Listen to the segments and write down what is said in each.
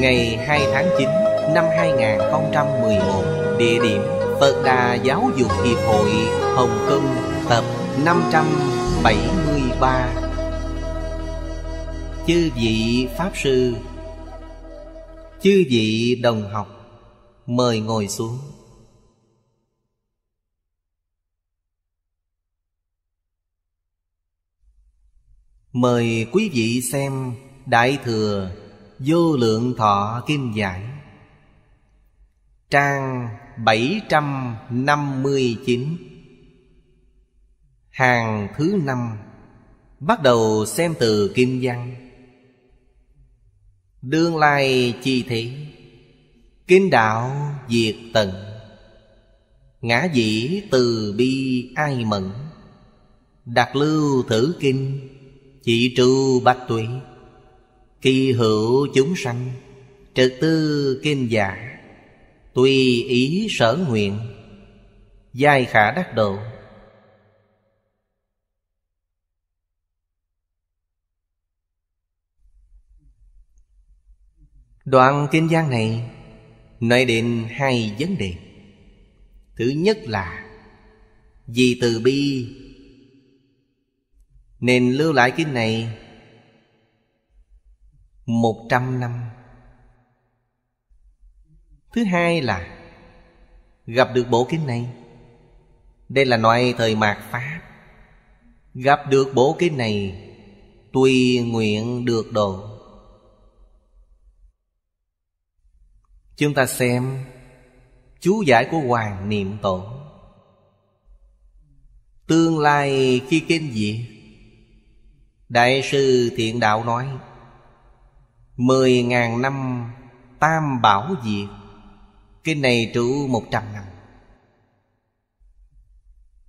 ngày 2 tháng 9 năm 2011, địa điểm Phật Đà Giáo dục Hiệp hội Hồng Kông tập 573. Chư vị Pháp Sư Chư vị đồng học Mời ngồi xuống Mời quý vị xem Đại Thừa Vô lượng thọ kim giải Trang 759 Hàng thứ năm Bắt đầu xem từ kim văn Đương lai chi thế Kinh đạo diệt tận Ngã dĩ từ bi ai mẫn Đặt lưu thử kinh Chỉ trụ bách tuyệt Kỳ hữu chúng sanh Trật tư kinh giả Tùy ý sở nguyện Giai khả đắc độ Đoạn kinh gian này Nói đến hai vấn đề Thứ nhất là Vì từ bi Nên lưu lại kinh này một trăm năm Thứ hai là Gặp được bộ kinh này Đây là loại thời mạt Pháp Gặp được bộ kinh này Tùy nguyện được độ Chúng ta xem Chú giải của Hoàng Niệm Tổ Tương lai khi kinh diệt Đại sư Thiện Đạo nói Mười ngàn năm Tam Bảo Diệt Cái này trụ một trăm năm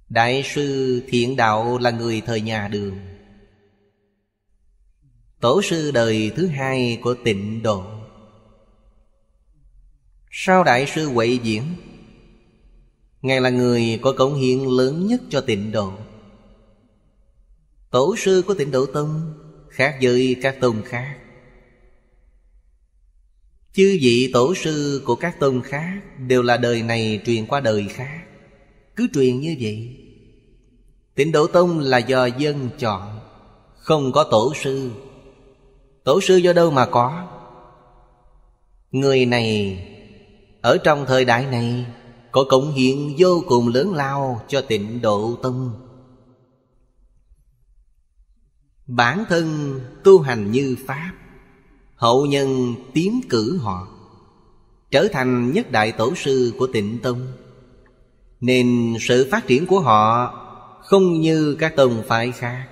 Đại sư Thiện Đạo là người thời nhà đường Tổ sư đời thứ hai của tịnh độ Sau Đại sư Huệ Diễn Ngài là người có cống hiến lớn nhất cho tịnh độ Tổ sư của tịnh độ tông Khác với các tông khác Chư vị tổ sư của các tôn khác Đều là đời này truyền qua đời khác Cứ truyền như vậy Tịnh Độ Tông là do dân chọn Không có tổ sư Tổ sư do đâu mà có Người này Ở trong thời đại này Có cống hiến vô cùng lớn lao Cho tịnh Độ Tông Bản thân tu hành như Pháp Hậu nhân tiến cử họ Trở thành nhất đại tổ sư của tịnh tông Nên sự phát triển của họ Không như các tông phái khác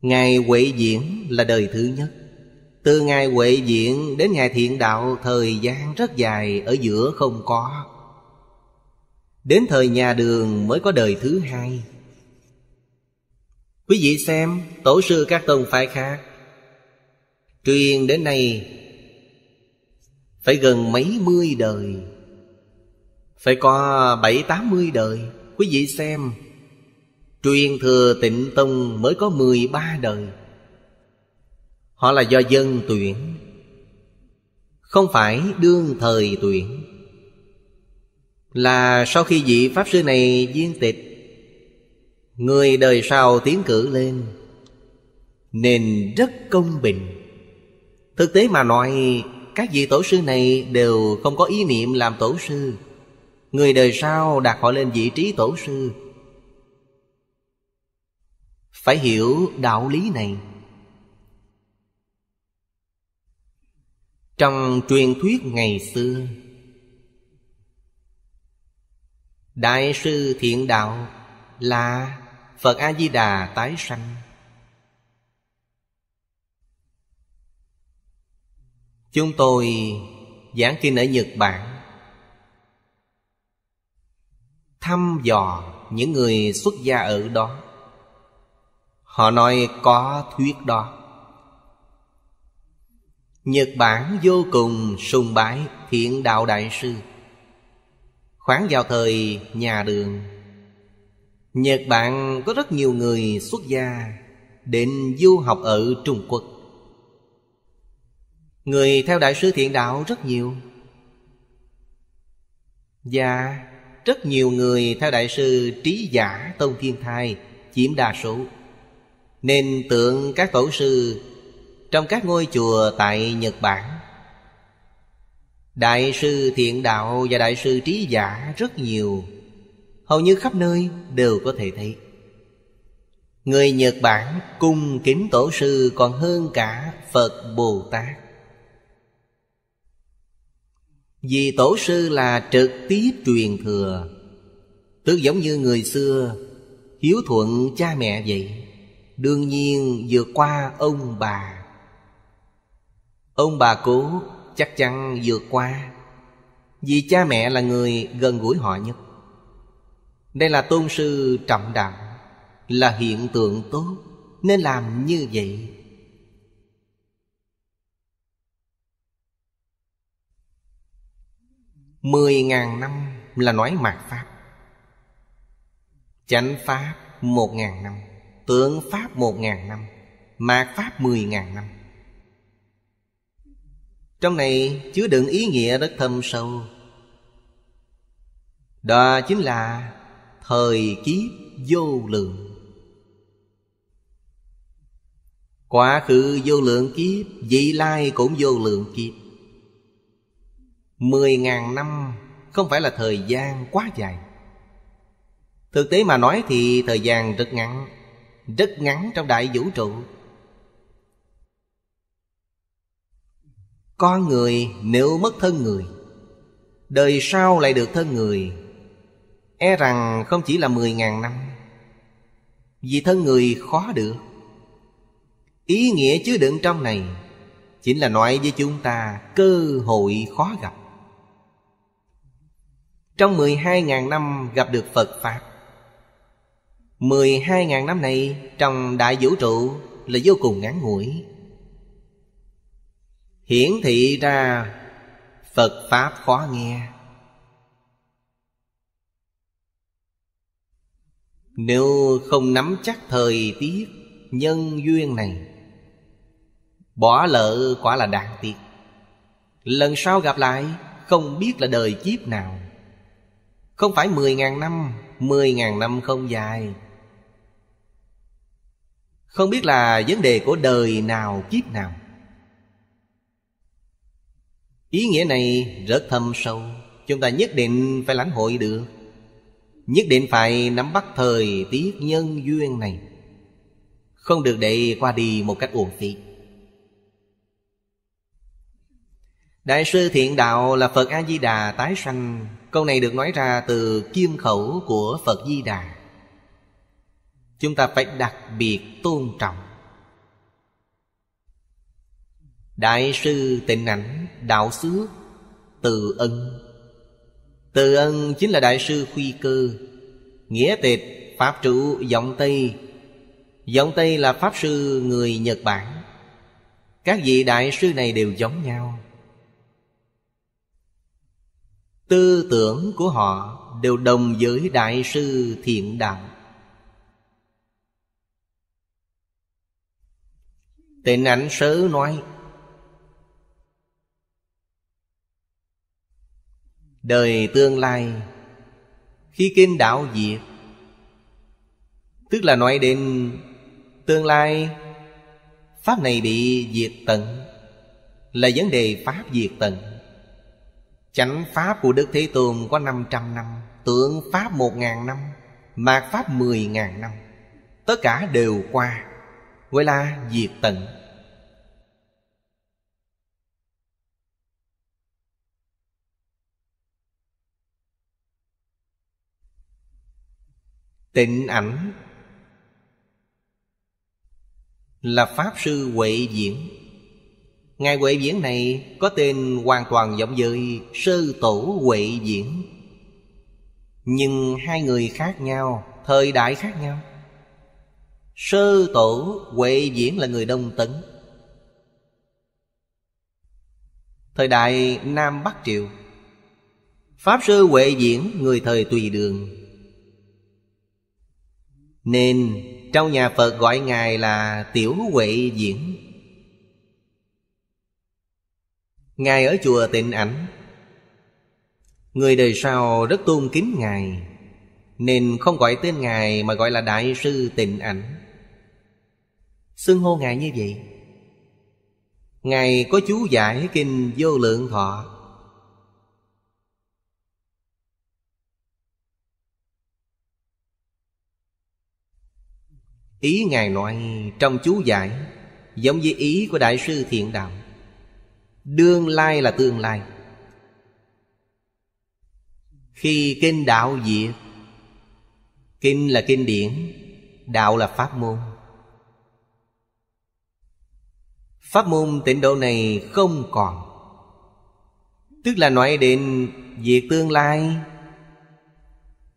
Ngài Huệ Diễn là đời thứ nhất Từ Ngài Huệ Diễn đến Ngài Thiện Đạo Thời gian rất dài ở giữa không có Đến thời nhà đường mới có đời thứ hai Quý vị xem tổ sư các tông phái khác truyền đến nay phải gần mấy mươi đời phải có bảy tám mươi đời quý vị xem truyền thừa tịnh tông mới có mười ba đời họ là do dân tuyển không phải đương thời tuyển là sau khi vị pháp sư này viên tịch người đời sau tiến cử lên nên rất công bình Thực tế mà nói Các vị tổ sư này đều không có ý niệm làm tổ sư Người đời sau đặt họ lên vị trí tổ sư Phải hiểu đạo lý này Trong truyền thuyết ngày xưa Đại sư thiện đạo là Phật A-di-đà tái sanh Chúng tôi giảng kinh ở Nhật Bản Thăm dò những người xuất gia ở đó Họ nói có thuyết đó Nhật Bản vô cùng sùng bái thiện đạo đại sư Khoảng vào thời nhà đường Nhật Bản có rất nhiều người xuất gia Định du học ở Trung Quốc Người theo Đại sư Thiện Đạo rất nhiều Và rất nhiều người theo Đại sư Trí Giả Tông Thiên Thai Chiếm đa số Nên tượng các tổ sư Trong các ngôi chùa tại Nhật Bản Đại sư Thiện Đạo và Đại sư Trí Giả rất nhiều Hầu như khắp nơi đều có thể thấy Người Nhật Bản cung kính tổ sư còn hơn cả Phật Bồ Tát vì tổ sư là trực tiếp truyền thừa Tức giống như người xưa Hiếu thuận cha mẹ vậy Đương nhiên vượt qua ông bà Ông bà cố chắc chắn vượt qua Vì cha mẹ là người gần gũi họ nhất Đây là tôn sư trọng đạo Là hiện tượng tốt Nên làm như vậy Mười ngàn năm là nói mạt Pháp Chánh Pháp một ngàn năm Tượng Pháp một ngàn năm Mạt Pháp mười ngàn năm Trong này chứa đựng ý nghĩa rất thâm sâu Đó chính là Thời kiếp vô lượng Quá khứ vô lượng kiếp Vị lai cũng vô lượng kiếp Mười ngàn năm không phải là thời gian quá dài Thực tế mà nói thì thời gian rất ngắn Rất ngắn trong đại vũ trụ Con người nếu mất thân người Đời sau lại được thân người E rằng không chỉ là mười ngàn năm Vì thân người khó được Ý nghĩa chứa đựng trong này Chính là nói với chúng ta cơ hội khó gặp trong 12.000 năm gặp được Phật Pháp 12.000 năm này trong đại vũ trụ là vô cùng ngắn ngủi Hiển thị ra Phật Pháp khó nghe Nếu không nắm chắc thời tiết nhân duyên này Bỏ lỡ quả là đáng tiếc Lần sau gặp lại không biết là đời kiếp nào không phải mười ngàn năm mười ngàn năm không dài Không biết là vấn đề của đời nào kiếp nào Ý nghĩa này rất thâm sâu Chúng ta nhất định phải lãnh hội được Nhất định phải nắm bắt thời tiết nhân duyên này Không được để qua đi một cách uổng phí Đại sư Thiện Đạo là Phật A-di-đà tái sanh câu này được nói ra từ kiên khẩu của phật di đà chúng ta phải đặc biệt tôn trọng đại sư tịnh ảnh đạo sứ từ ân từ ân chính là đại sư khuy cơ nghĩa tịch pháp trụ giọng tây giọng tây là pháp sư người nhật bản các vị đại sư này đều giống nhau tư tưởng của họ đều đồng với đại sư thiện đạo tịnh ảnh sớ nói đời tương lai khi kinh đạo diệt tức là nói đến tương lai pháp này bị diệt tận là vấn đề pháp diệt tận Chánh pháp của Đức Thế Tôn có 500 năm Tượng pháp 1.000 năm Mạt pháp 10.000 năm Tất cả đều qua Gọi là diệt tận Tịnh ảnh Là Pháp Sư Huệ Diễn Ngài Huệ Viễn này có tên hoàn toàn giống với Sư Tổ Huệ Viễn Nhưng hai người khác nhau, thời đại khác nhau Sư Tổ Huệ Viễn là người Đông Tấn Thời đại Nam Bắc Triều Pháp Sư Huệ Viễn người thời Tùy Đường Nên trong nhà Phật gọi Ngài là Tiểu Huệ Diễn Ngài ở chùa Tịnh Ảnh Người đời sau rất tôn kính Ngài Nên không gọi tên Ngài mà gọi là Đại sư Tịnh Ảnh Xưng hô Ngài như vậy Ngài có chú giải kinh vô lượng thọ Ý Ngài nói trong chú giải Giống như ý của Đại sư Thiện Đạo Đương lai là tương lai Khi kinh đạo diệt Kinh là kinh điển Đạo là pháp môn Pháp môn tịnh độ này không còn Tức là nói đến việc tương lai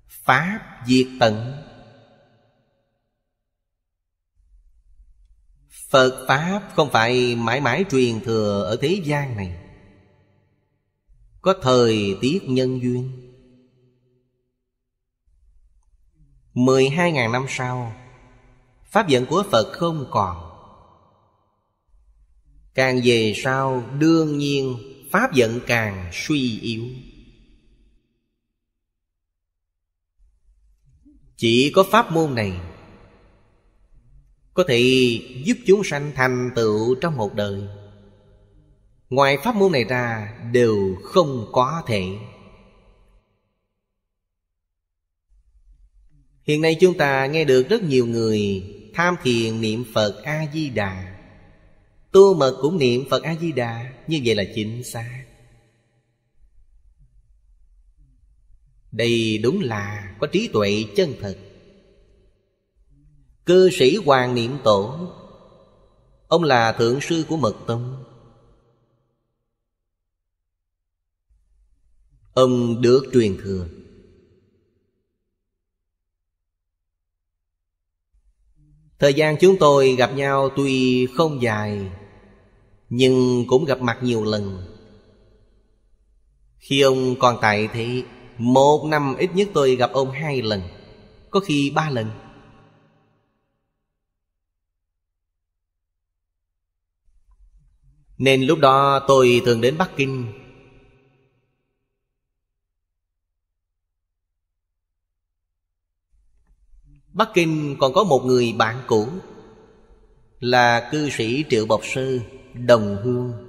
Pháp diệt tận Phật Pháp không phải mãi mãi truyền thừa ở thế gian này Có thời tiết nhân duyên 12.000 năm sau Pháp dẫn của Phật không còn Càng về sau đương nhiên Pháp dẫn càng suy yếu Chỉ có pháp môn này có thể giúp chúng sanh thành tựu trong một đời ngoài pháp môn này ra đều không có thể hiện nay chúng ta nghe được rất nhiều người tham thiền niệm phật a di đà tu mật cũng niệm phật a di đà như vậy là chính xác đây đúng là có trí tuệ chân thật cư sĩ hoàng niệm tổ ông là thượng sư của mật tông ông được truyền thừa thời gian chúng tôi gặp nhau tuy không dài nhưng cũng gặp mặt nhiều lần khi ông còn tại thì một năm ít nhất tôi gặp ông hai lần có khi ba lần Nên lúc đó tôi thường đến Bắc Kinh Bắc Kinh còn có một người bạn cũ Là cư sĩ Triệu Bộc Sư Đồng Hương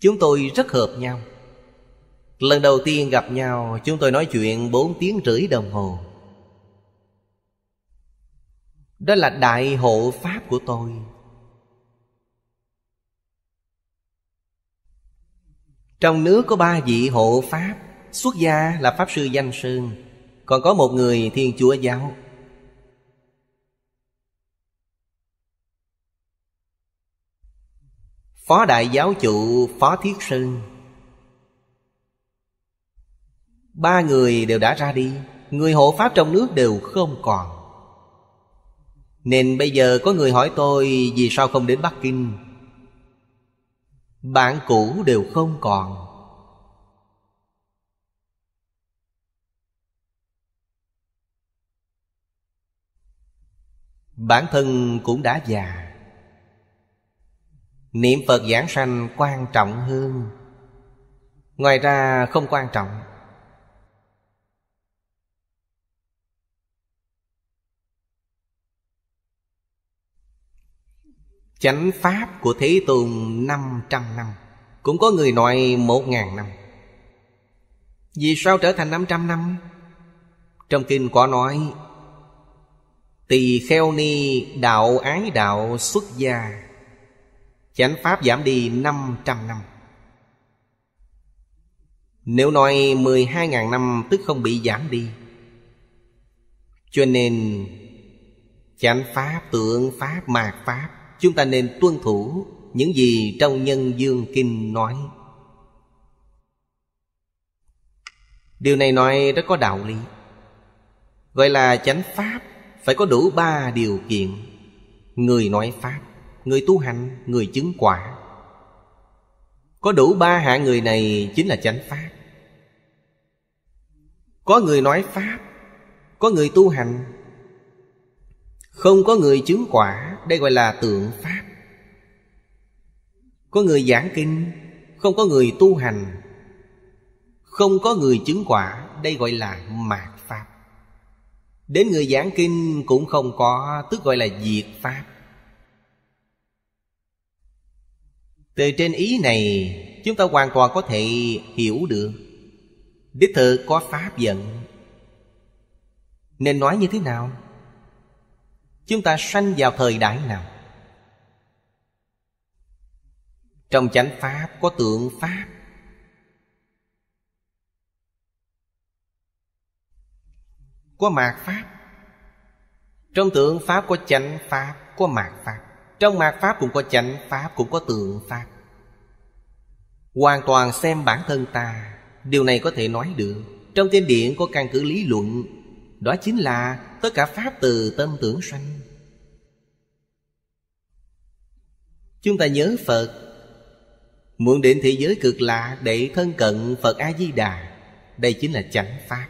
Chúng tôi rất hợp nhau Lần đầu tiên gặp nhau chúng tôi nói chuyện 4 tiếng rưỡi đồng hồ đó là đại hộ pháp của tôi trong nước có ba vị hộ pháp xuất gia là pháp sư danh sơn còn có một người thiên chúa giáo phó đại giáo chủ phó thiết sơn ba người đều đã ra đi người hộ pháp trong nước đều không còn nên bây giờ có người hỏi tôi Vì sao không đến Bắc Kinh Bạn cũ đều không còn Bản thân cũng đã già Niệm Phật giảng sanh quan trọng hơn Ngoài ra không quan trọng Chánh Pháp của Thế Tôn 500 năm Cũng có người nói 1.000 năm Vì sao trở thành 500 năm? Trong kinh có nói Tỳ kheo ni đạo ái đạo xuất gia Chánh Pháp giảm đi 500 năm Nếu nói 12.000 năm tức không bị giảm đi Cho nên Chánh Pháp, tượng Pháp, mạc Pháp chúng ta nên tuân thủ những gì trong nhân dương kinh nói điều này nói rất có đạo lý gọi là chánh pháp phải có đủ ba điều kiện người nói pháp người tu hành người chứng quả có đủ ba hạ người này chính là chánh pháp có người nói pháp có người tu hành không có người chứng quả Đây gọi là tượng pháp Có người giảng kinh Không có người tu hành Không có người chứng quả Đây gọi là mạt pháp Đến người giảng kinh cũng không có Tức gọi là diệt pháp Từ trên ý này Chúng ta hoàn toàn có thể hiểu được Đích thực có pháp giận Nên nói như thế nào Chúng ta sanh vào thời đại nào Trong chánh pháp có tượng pháp Có mạt pháp Trong tượng pháp có chánh pháp Có mạt pháp Trong mạt pháp cũng có chánh pháp Cũng có tượng pháp Hoàn toàn xem bản thân ta Điều này có thể nói được Trong kinh điển có căn cứ lý luận đó chính là tất cả pháp từ tâm tưởng sanh Chúng ta nhớ Phật Muốn đến thế giới cực lạ để thân cận Phật A-di-đà Đây chính là chánh Pháp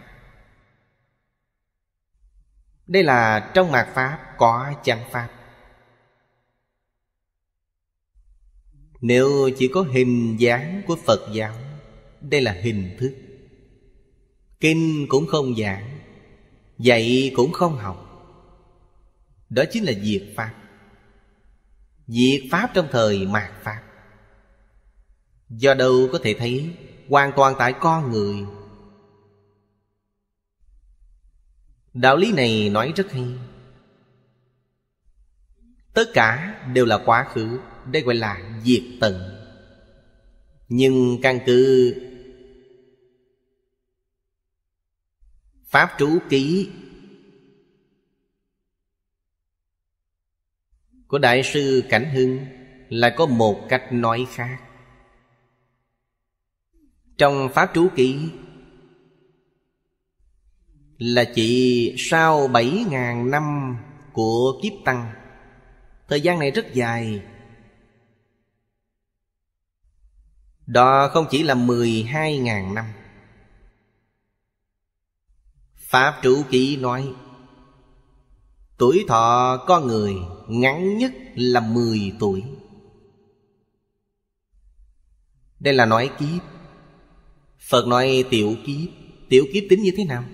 Đây là trong mạt Pháp có chánh Pháp Nếu chỉ có hình dáng của Phật giáo Đây là hình thức Kinh cũng không giảng Dạy cũng không học Đó chính là diệt Pháp Diệt Pháp trong thời mạt Pháp Do đâu có thể thấy Hoàn toàn tại con người Đạo lý này nói rất hay Tất cả đều là quá khứ Đây gọi là diệt tận Nhưng căn cứ Pháp trú ký Của Đại sư Cảnh Hưng Là có một cách nói khác Trong Pháp trú ký Là chỉ sau bảy ngàn năm của kiếp tăng Thời gian này rất dài Đó không chỉ là mười hai ngàn năm Pháp trụ ký nói Tuổi thọ con người ngắn nhất là 10 tuổi Đây là nói kiếp Phật nói tiểu kiếp Tiểu kiếp tính như thế nào?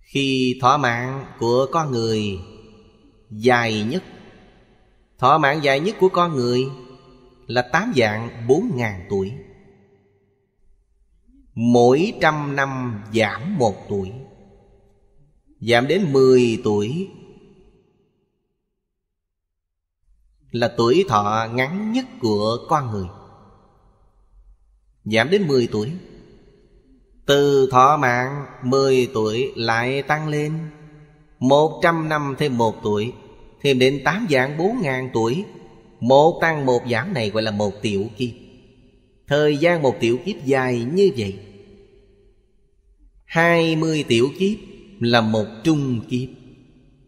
Khi thỏa mạng của con người dài nhất Thỏa mạng dài nhất của con người là tám dạng bốn ngàn tuổi Mỗi trăm năm giảm một tuổi Giảm đến mười tuổi Là tuổi thọ ngắn nhất của con người Giảm đến mười tuổi Từ thọ mạng mười tuổi lại tăng lên một trăm năm thêm một tuổi Thêm đến tám vạn bốn ngàn tuổi Một tăng một giảm này gọi là một tiểu kiếp Thời gian một tiểu kiếp dài như vậy hai mươi tiểu kiếp là một trung kiếp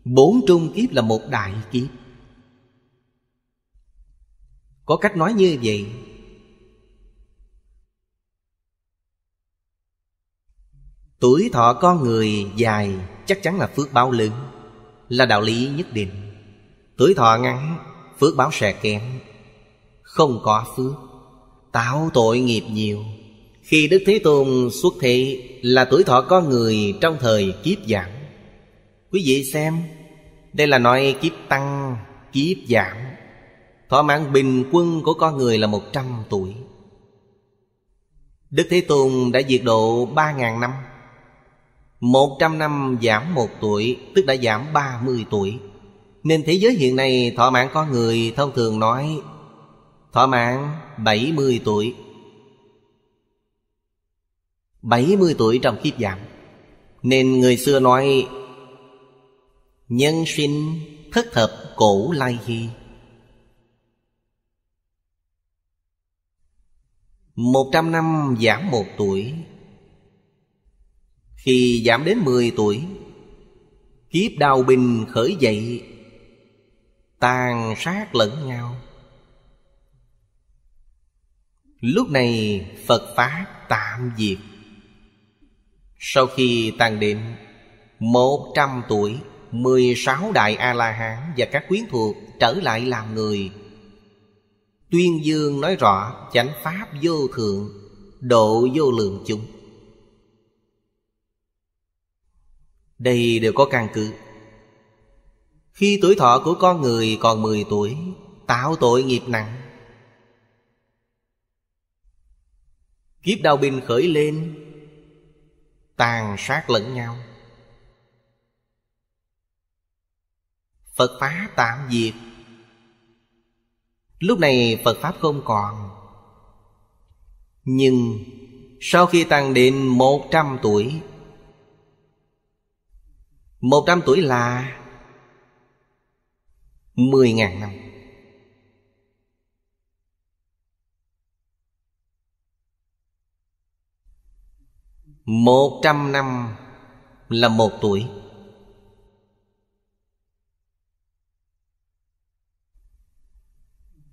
Bốn trung kiếp là một đại kiếp Có cách nói như vậy Tuổi thọ con người dài chắc chắn là phước báo lớn Là đạo lý nhất định Tuổi thọ ngắn phước báo sẽ kém Không có phước Tạo tội nghiệp nhiều khi Đức Thế Tôn xuất thị là tuổi thọ con người trong thời kiếp giảm Quý vị xem Đây là nói kiếp tăng, kiếp giảm Thọ mạng bình quân của con người là một trăm tuổi Đức Thế Tôn đã diệt độ ba ngàn năm Một trăm năm giảm một tuổi Tức đã giảm ba mươi tuổi Nên thế giới hiện nay thọ mạng con người thông thường nói Thọ mạng bảy mươi tuổi 70 tuổi trong kiếp giảm Nên người xưa nói Nhân sinh thất thập cổ lai hy Một trăm năm giảm một tuổi Khi giảm đến mười tuổi Kiếp đào bình khởi dậy Tàn sát lẫn nhau Lúc này Phật Pháp tạm diệt sau khi tàn định Một trăm tuổi Mười sáu đại A-la-hán Và các quyến thuộc trở lại làm người Tuyên dương nói rõ chánh pháp vô thượng Độ vô lượng chúng Đây đều có căn cứ Khi tuổi thọ của con người còn mười tuổi Tạo tội nghiệp nặng Kiếp đau binh khởi lên tàn sát lẫn nhau phật phá tạm diệt lúc này phật pháp không còn nhưng sau khi tăng đến một trăm tuổi một trăm tuổi là mười ngàn năm Một trăm năm là một tuổi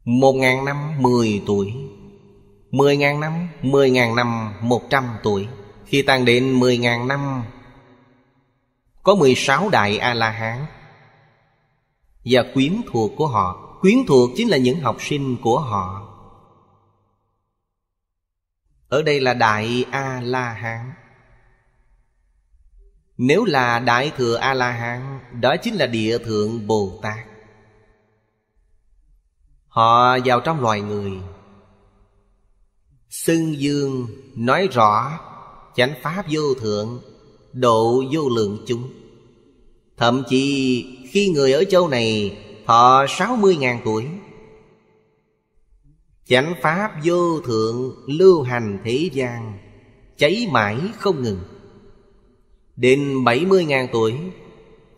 Một ngàn năm mười tuổi Mười ngàn năm Mười ngàn năm một trăm tuổi Khi tăng đến mười ngàn năm Có mười sáu đại A-la-hán Và quyến thuộc của họ Quyến thuộc chính là những học sinh của họ Ở đây là đại A-la-hán nếu là Đại Thừa A-La-Hán Đó chính là Địa Thượng Bồ Tát Họ vào trong loài người Xưng Dương nói rõ Chánh Pháp vô thượng Độ vô lượng chúng Thậm chí khi người ở châu này Thọ 60.000 tuổi Chánh Pháp vô thượng lưu hành thế gian Cháy mãi không ngừng Đến 70.000 tuổi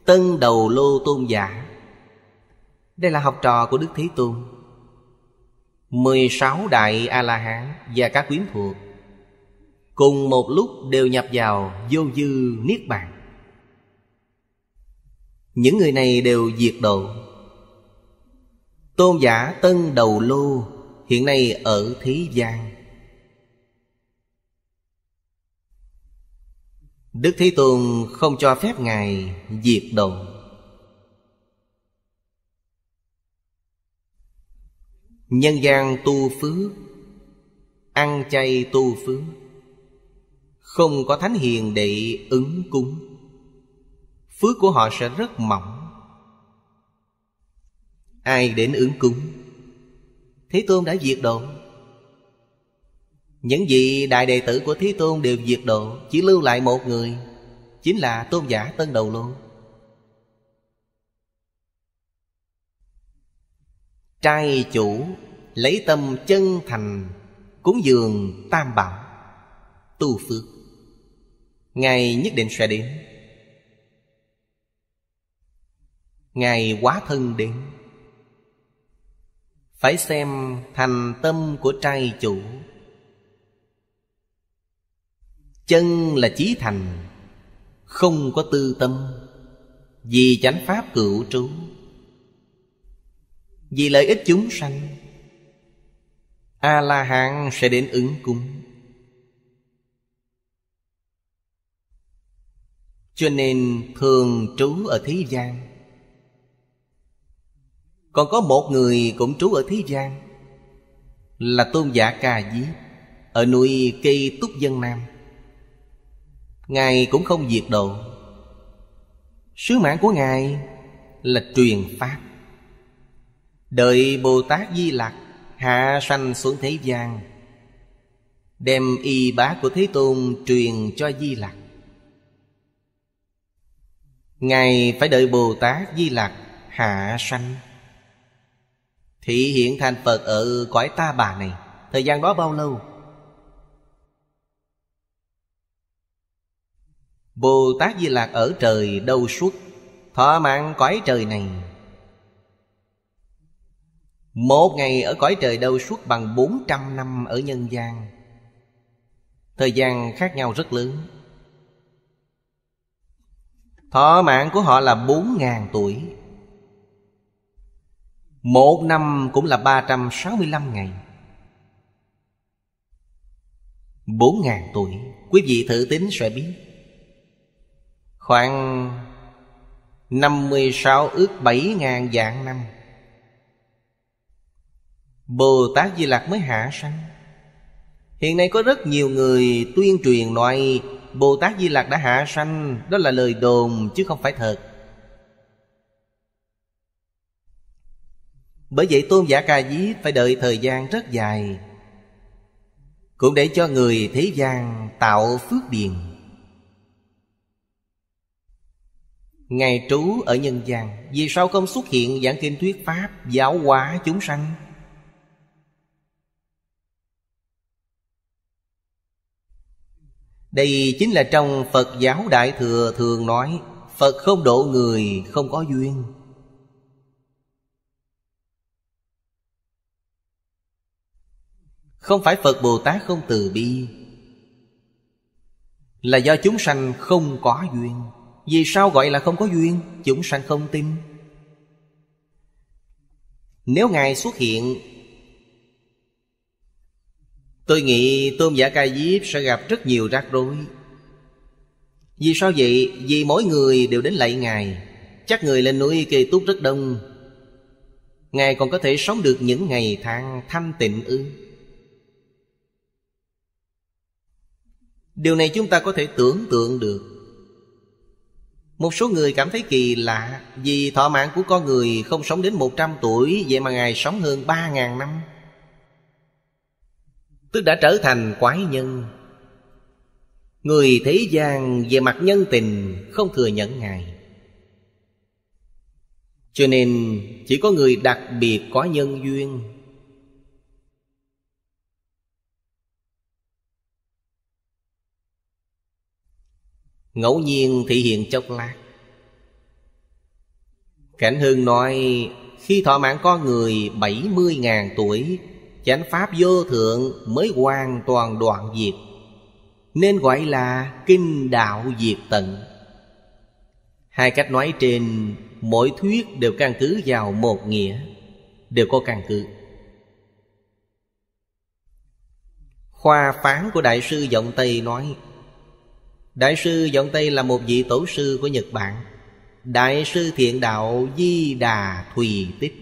Tân đầu lô tôn giả Đây là học trò của Đức Thế Tôn 16 đại A-la-hán và các quyến thuộc Cùng một lúc đều nhập vào vô dư Niết Bàn Những người này đều diệt độ Tôn giả Tân Đầu Lô Hiện nay ở thế gian Đức Thế Tôn không cho phép Ngài diệt độ Nhân gian tu phước Ăn chay tu phước Không có thánh hiền để ứng cúng Phước của họ sẽ rất mỏng Ai đến ứng cúng Thế Tôn đã diệt độ những vị đại đệ tử của Thế Tôn đều diệt độ Chỉ lưu lại một người Chính là tôn giả Tân Đầu Lô Trai chủ lấy tâm chân thành Cúng dường tam bảo Tu phước Ngài nhất định sẽ đến Ngài quá thân đến Phải xem thành tâm của trai chủ chân là chí thành không có tư tâm vì chánh pháp cửu trú vì lợi ích chúng sanh a la hán sẽ đến ứng cung cho nên thường trú ở thế gian còn có một người cũng trú ở thế gian là tôn giả ca diếp ở núi cây túc dân nam Ngài cũng không diệt độ Sứ mạng của Ngài là truyền Pháp Đợi Bồ Tát Di Lặc hạ sanh xuống thế gian Đem y bá của Thế Tôn truyền cho Di Lặc Ngài phải đợi Bồ Tát Di Lặc hạ sanh Thị hiện thành Phật ở cõi ta bà này Thời gian đó bao lâu? Bồ Tát Di Lạc ở trời đâu suốt Thọ mạng cõi trời này Một ngày ở cõi trời đâu suốt bằng 400 năm ở nhân gian Thời gian khác nhau rất lớn Thọ mạng của họ là 4.000 tuổi Một năm cũng là 365 ngày 4.000 tuổi Quý vị thử tính sẽ biết Khoảng 56 ước 7 ngàn dạng năm Bồ Tát Di Lặc mới hạ sanh Hiện nay có rất nhiều người tuyên truyền nói Bồ Tát Di Lặc đã hạ sanh Đó là lời đồn chứ không phải thật Bởi vậy tôn giả ca diếp phải đợi thời gian rất dài Cũng để cho người thế gian tạo phước điền Ngài trú ở nhân gian Vì sao không xuất hiện giảng kinh thuyết pháp Giáo hóa chúng sanh Đây chính là trong Phật giáo Đại Thừa thường nói Phật không độ người không có duyên Không phải Phật Bồ Tát không từ bi Là do chúng sanh không có duyên vì sao gọi là không có duyên Chúng sanh không tin Nếu Ngài xuất hiện Tôi nghĩ Tôn giả Ca Diếp sẽ gặp rất nhiều rắc rối Vì sao vậy? Vì mỗi người đều đến lạy Ngài Chắc người lên núi kỳ túc rất đông Ngài còn có thể sống được những ngày tháng thanh tịnh ư Điều này chúng ta có thể tưởng tượng được một số người cảm thấy kỳ lạ Vì thọ mạng của con người không sống đến 100 tuổi Vậy mà Ngài sống hơn 3.000 năm Tức đã trở thành quái nhân Người thế gian về mặt nhân tình không thừa nhận Ngài Cho nên chỉ có người đặc biệt có nhân duyên Ngẫu nhiên thị hiện chốc lát Cảnh Hương nói Khi thọ mạng con người bảy mươi ngàn tuổi Chánh Pháp vô thượng mới hoàn toàn đoạn diệt Nên gọi là kinh đạo diệt tận Hai cách nói trên Mỗi thuyết đều căn cứ vào một nghĩa Đều có căn cứ Khoa phán của Đại sư Giọng Tây nói Đại sư vọng Tây là một vị tổ sư của Nhật Bản Đại sư Thiện Đạo Di Đà Thùy Tích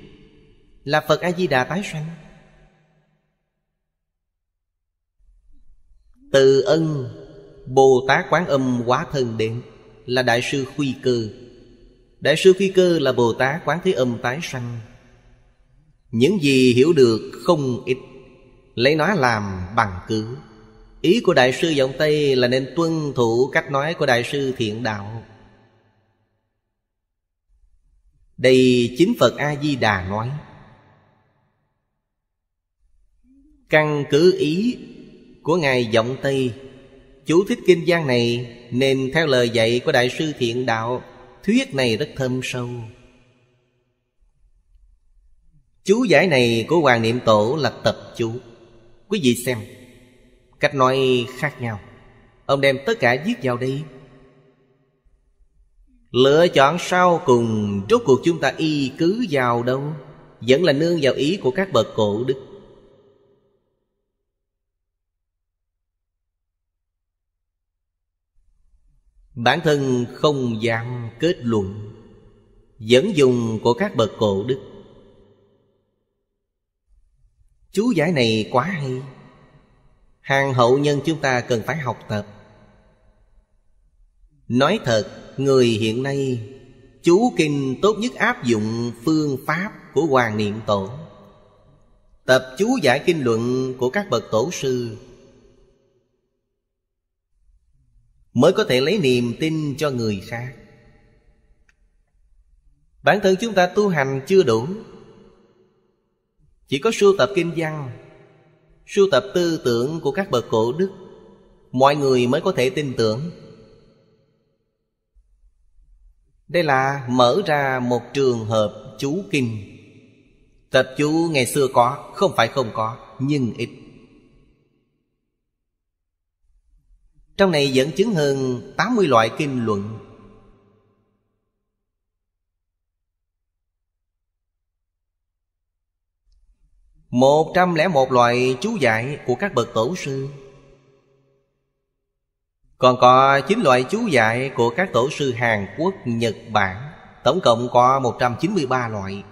Là Phật A-di-đà tái sanh Từ ân Bồ Tát Quán Âm Quá Thân Điện Là Đại sư Khuy Cơ Đại sư Khuy Cơ là Bồ Tát Quán Thế Âm tái sanh Những gì hiểu được không ít Lấy nó làm bằng cứ Ý của Đại sư Giọng Tây là nên tuân thủ cách nói của Đại sư Thiện Đạo Đây chính Phật A-di-đà nói Căn cứ ý của Ngài Giọng Tây Chú thích kinh gian này Nên theo lời dạy của Đại sư Thiện Đạo Thuyết này rất thâm sâu Chú giải này của Hoàng Niệm Tổ là tập chú Quý vị xem cách nói khác nhau ông đem tất cả viết vào đi lựa chọn sau cùng rốt cuộc chúng ta y cứ vào đâu vẫn là nương vào ý của các bậc cổ đức bản thân không dám kết luận vẫn dùng của các bậc cổ đức chú giải này quá hay hàng hậu nhân chúng ta cần phải học tập nói thật người hiện nay chú kinh tốt nhất áp dụng phương pháp của hoàng niệm tổ tập chú giải kinh luận của các bậc tổ sư mới có thể lấy niềm tin cho người khác bản thân chúng ta tu hành chưa đủ chỉ có sưu tập kinh văn sưu tập tư tưởng của các bậc cổ đức mọi người mới có thể tin tưởng đây là mở ra một trường hợp chú kinh tập chú ngày xưa có không phải không có nhưng ít trong này dẫn chứng hơn 80 loại kinh luận một trăm lẻ một loại chú giải của các bậc tổ sư Còn có chín loại chú giải của các tổ sư Hàn Quốc, Nhật Bản Tổng cộng có 193 loại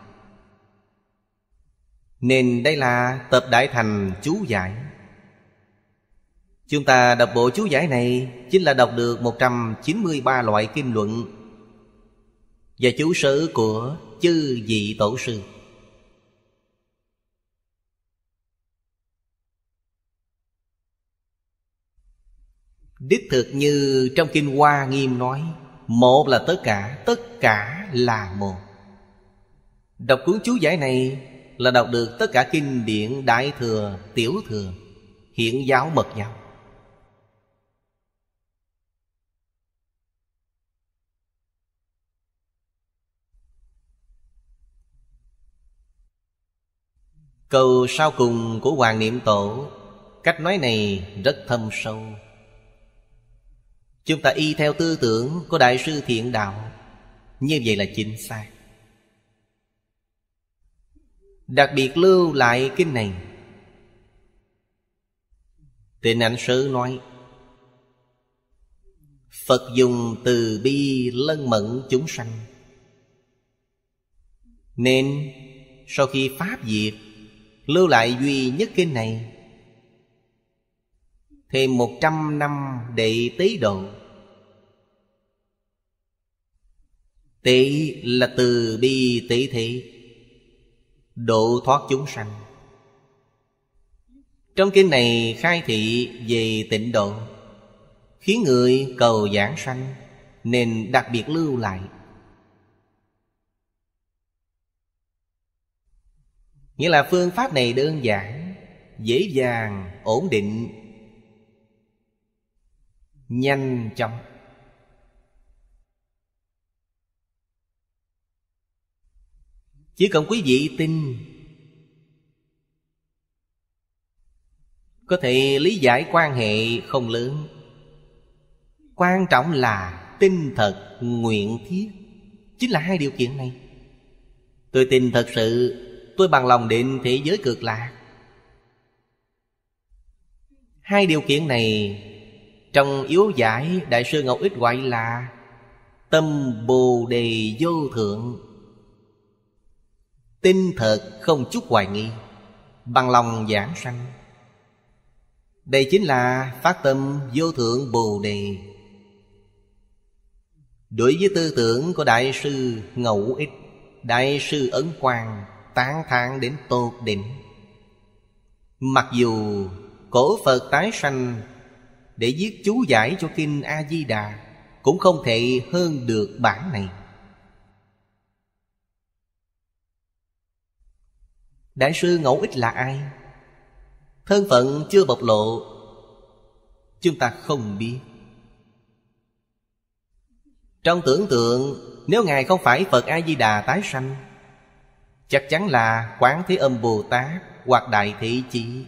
Nên đây là tập đại thành chú giải Chúng ta đọc bộ chú giải này Chính là đọc được 193 loại kinh luận Và chú sớ của chư vị tổ sư Đích thực như trong Kinh Hoa Nghiêm nói Một là tất cả, tất cả là một Đọc cuốn chú giải này là đọc được tất cả kinh điển Đại Thừa, Tiểu Thừa Hiện giáo mật giáo Câu sau cùng của Hoàng Niệm Tổ Cách nói này rất thâm sâu Chúng ta y theo tư tưởng của Đại sư Thiện Đạo Như vậy là chính xác Đặc biệt lưu lại kinh này Tịnh ảnh sứ nói Phật dùng từ bi lân mẫn chúng sanh Nên sau khi Pháp diệt Lưu lại duy nhất kinh này thì một trăm năm đệ tý độ tị là từ bi tỷ thị độ thoát chúng sanh trong kinh này khai thị về tịnh độ khiến người cầu giảng sanh nên đặc biệt lưu lại nghĩa là phương pháp này đơn giản dễ dàng ổn định nhanh chóng chỉ cần quý vị tin có thể lý giải quan hệ không lớn quan trọng là tin thật nguyện thiết chính là hai điều kiện này tôi tin thật sự tôi bằng lòng định thế giới cực lạc hai điều kiện này trong yếu giải Đại sư Ngọc Ích gọi là Tâm Bồ Đề Vô Thượng Tin thật không chút hoài nghi Bằng lòng giảng sanh Đây chính là phát tâm vô thượng Bồ Đề Đối với tư tưởng của Đại sư Ngẫu Ích Đại sư Ấn Quang tán thán đến tột đỉnh Mặc dù cổ Phật tái sanh để viết chú giải cho kinh a di đà cũng không thể hơn được bản này đại sư ngẫu ích là ai thân phận chưa bộc lộ chúng ta không biết trong tưởng tượng nếu ngài không phải phật a di đà tái sanh chắc chắn là quán thế âm bồ tát hoặc đại thị chỉ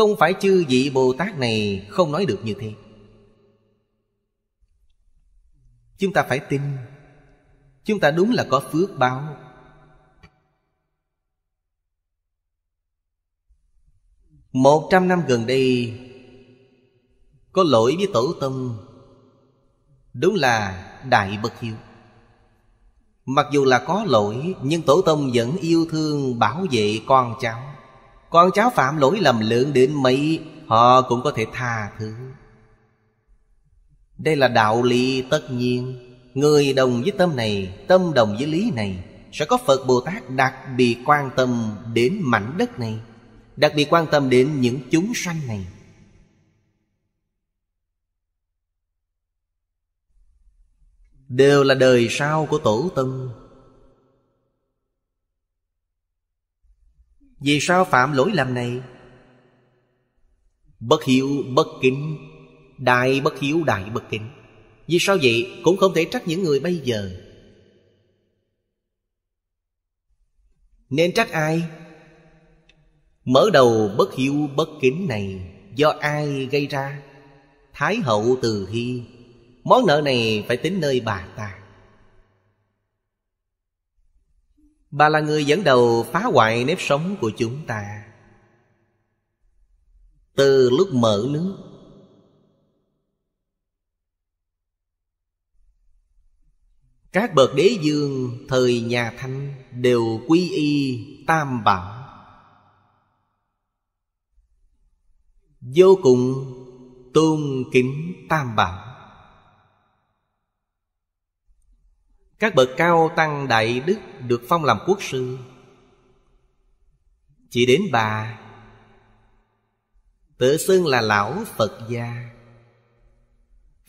không phải chư vị Bồ Tát này không nói được như thế Chúng ta phải tin Chúng ta đúng là có phước báo Một trăm năm gần đây Có lỗi với tổ Tông, Đúng là đại bất hiếu Mặc dù là có lỗi Nhưng tổ tông vẫn yêu thương bảo vệ con cháu con cháu phạm lỗi lầm lượng đến mấy Họ cũng có thể tha thứ Đây là đạo lý tất nhiên Người đồng với tâm này Tâm đồng với lý này Sẽ có Phật Bồ Tát đặc biệt quan tâm Đến mảnh đất này Đặc biệt quan tâm đến những chúng sanh này Đều là đời sau của Tổ Tông Vì sao phạm lỗi lầm này Bất hiếu bất kính Đại bất hiếu đại bất kính Vì sao vậy cũng không thể trách những người bây giờ Nên trách ai Mở đầu bất hiếu bất kính này Do ai gây ra Thái hậu từ hy Món nợ này phải tính nơi bà ta Bà là người dẫn đầu phá hoại nếp sống của chúng ta Từ lúc mở nước Các bậc đế dương thời nhà Thanh đều quy y tam bảo Vô cùng tôn kính tam bảo Các bậc cao tăng đại đức được phong làm quốc sư Chỉ đến bà Tự xưng là lão Phật gia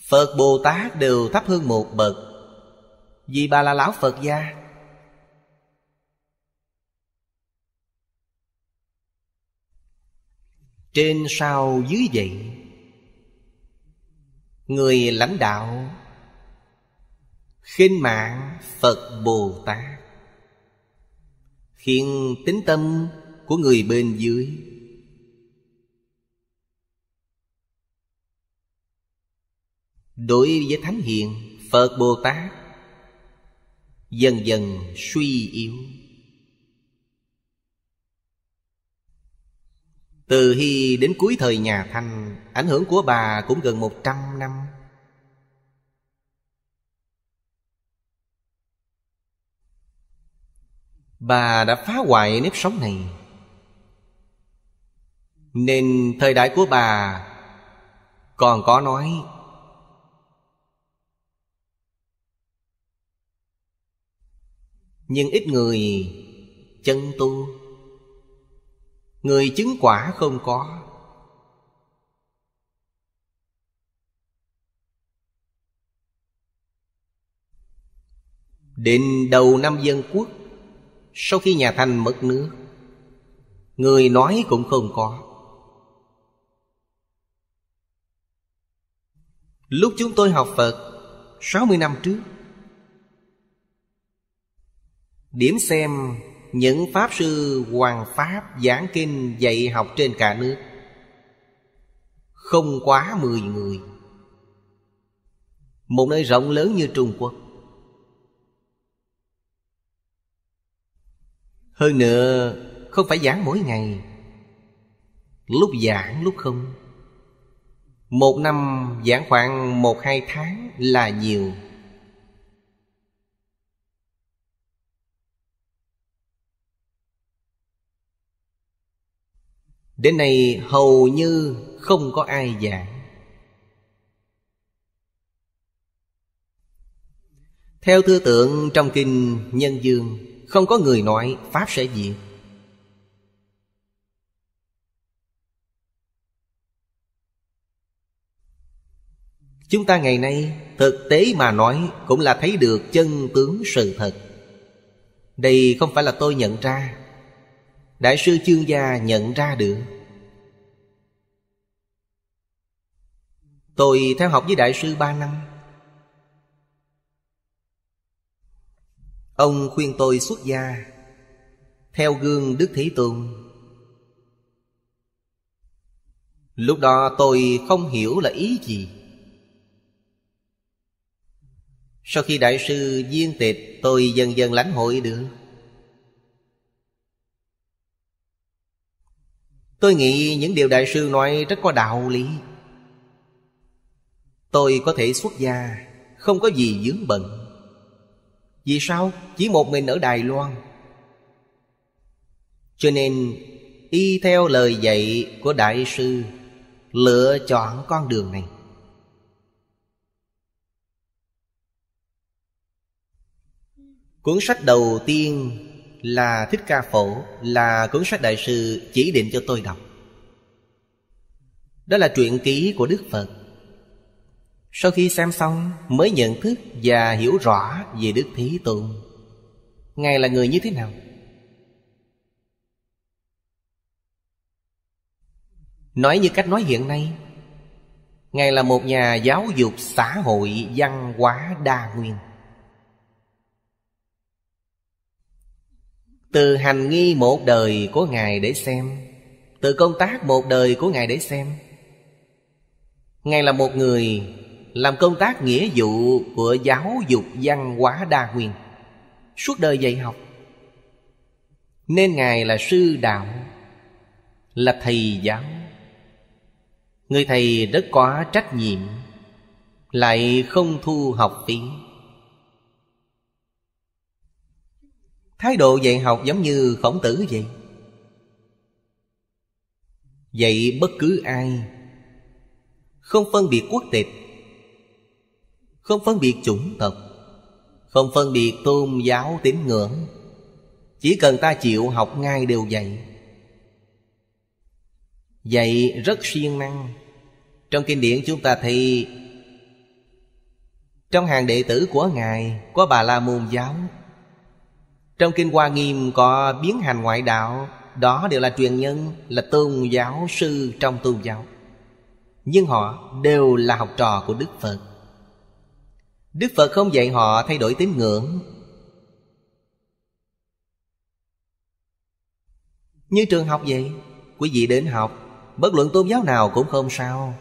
Phật Bồ Tát đều thấp hơn một bậc Vì bà là lão Phật gia Trên sau dưới vậy Người lãnh đạo khinh mạng phật bồ tát khiến tính tâm của người bên dưới đối với thánh hiền phật bồ tát dần dần suy yếu từ hy đến cuối thời nhà thanh ảnh hưởng của bà cũng gần một trăm năm Bà đã phá hoại nếp sống này Nên thời đại của bà Còn có nói Nhưng ít người chân tu Người chứng quả không có Đến đầu năm dân quốc sau khi nhà Thanh mất nước Người nói cũng không có Lúc chúng tôi học Phật 60 năm trước Điểm xem những Pháp sư Hoàng Pháp giảng kinh dạy học trên cả nước Không quá 10 người Một nơi rộng lớn như Trung Quốc Hơn nữa không phải giảng mỗi ngày Lúc giảng lúc không Một năm giảng khoảng một hai tháng là nhiều Đến nay hầu như không có ai giảng Theo tư tưởng trong kinh Nhân Dương không có người nói Pháp sẽ diệt Chúng ta ngày nay thực tế mà nói cũng là thấy được chân tướng sự thật Đây không phải là tôi nhận ra Đại sư chương gia nhận ra được Tôi theo học với đại sư ba năm Ông khuyên tôi xuất gia Theo gương Đức Thế Tôn Lúc đó tôi không hiểu là ý gì Sau khi Đại sư viên tịch Tôi dần dần lãnh hội được Tôi nghĩ những điều Đại sư nói rất có đạo lý Tôi có thể xuất gia Không có gì dướng bận vì sao chỉ một mình ở Đài Loan Cho nên Y theo lời dạy của Đại sư Lựa chọn con đường này Cuốn sách đầu tiên là Thích Ca Phổ Là cuốn sách đại sư chỉ định cho tôi đọc Đó là truyện ký của Đức Phật sau khi xem xong mới nhận thức và hiểu rõ về Đức Thế Tôn Ngài là người như thế nào? Nói như cách nói hiện nay Ngài là một nhà giáo dục xã hội văn hóa đa nguyên Từ hành nghi một đời của Ngài để xem Từ công tác một đời của Ngài để xem Ngài là một người làm công tác nghĩa vụ của giáo dục văn hóa đa nguyên suốt đời dạy học nên ngài là sư đạo là thầy giáo người thầy rất quá trách nhiệm lại không thu học phí thái độ dạy học giống như khổng tử vậy dạy bất cứ ai không phân biệt quốc tịch không phân biệt chủng tộc không phân biệt tôn giáo tín ngưỡng chỉ cần ta chịu học ngay đều dạy dạy rất siêng năng trong kinh điển chúng ta thấy trong hàng đệ tử của ngài có bà la môn giáo trong kinh hoa nghiêm có biến hành ngoại đạo đó đều là truyền nhân là tôn giáo sư trong tôn giáo nhưng họ đều là học trò của đức phật Đức Phật không dạy họ thay đổi tín ngưỡng Như trường học vậy Quý vị đến học Bất luận tôn giáo nào cũng không sao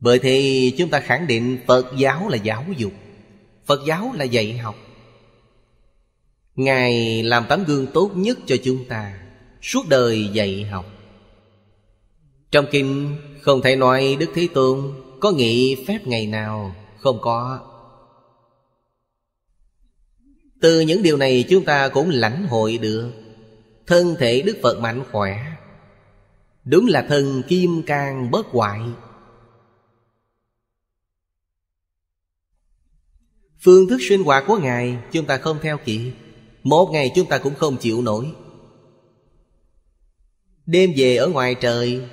Bởi thì chúng ta khẳng định Phật giáo là giáo dục Phật giáo là dạy học Ngài làm tấm gương tốt nhất cho chúng ta Suốt đời dạy học Trong kinh không thể nói Đức Thế Tôn có nghĩ phép ngày nào Không có Từ những điều này chúng ta cũng lãnh hội được Thân thể Đức Phật mạnh khỏe Đúng là thân kim cang bất hoại Phương thức sinh hoạt của Ngài chúng ta không theo kịp Một ngày chúng ta cũng không chịu nổi Đêm về ở ngoài trời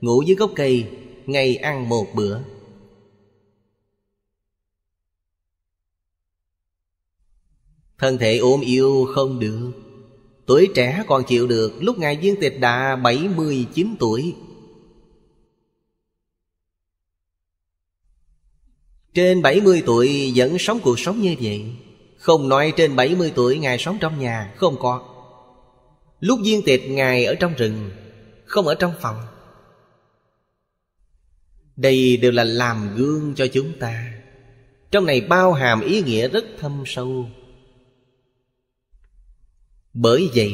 Ngủ dưới gốc cây ngày ăn một bữa Thân thể ốm yếu không được Tuổi trẻ còn chịu được Lúc Ngài Duyên Tịch đã bảy mươi chín tuổi Trên bảy mươi tuổi vẫn sống cuộc sống như vậy Không nói trên bảy mươi tuổi Ngài sống trong nhà Không có Lúc Duyên Tịch Ngài ở trong rừng Không ở trong phòng đây đều là làm gương cho chúng ta trong này bao hàm ý nghĩa rất thâm sâu bởi vậy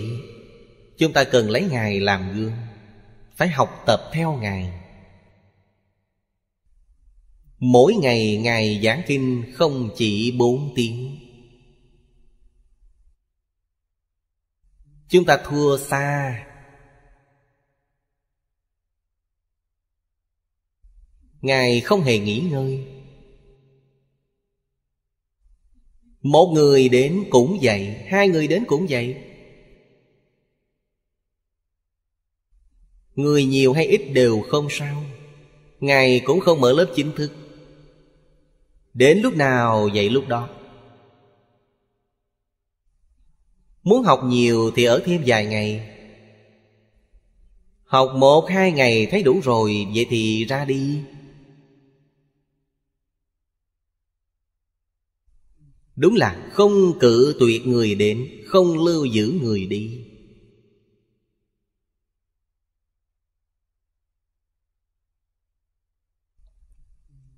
chúng ta cần lấy ngài làm gương phải học tập theo ngài mỗi ngày ngài giảng kinh không chỉ bốn tiếng chúng ta thua xa Ngài không hề nghỉ ngơi Một người đến cũng vậy Hai người đến cũng vậy Người nhiều hay ít đều không sao Ngài cũng không mở lớp chính thức Đến lúc nào dạy lúc đó Muốn học nhiều thì ở thêm vài ngày Học một hai ngày thấy đủ rồi Vậy thì ra đi Đúng là không cự tuyệt người đến Không lưu giữ người đi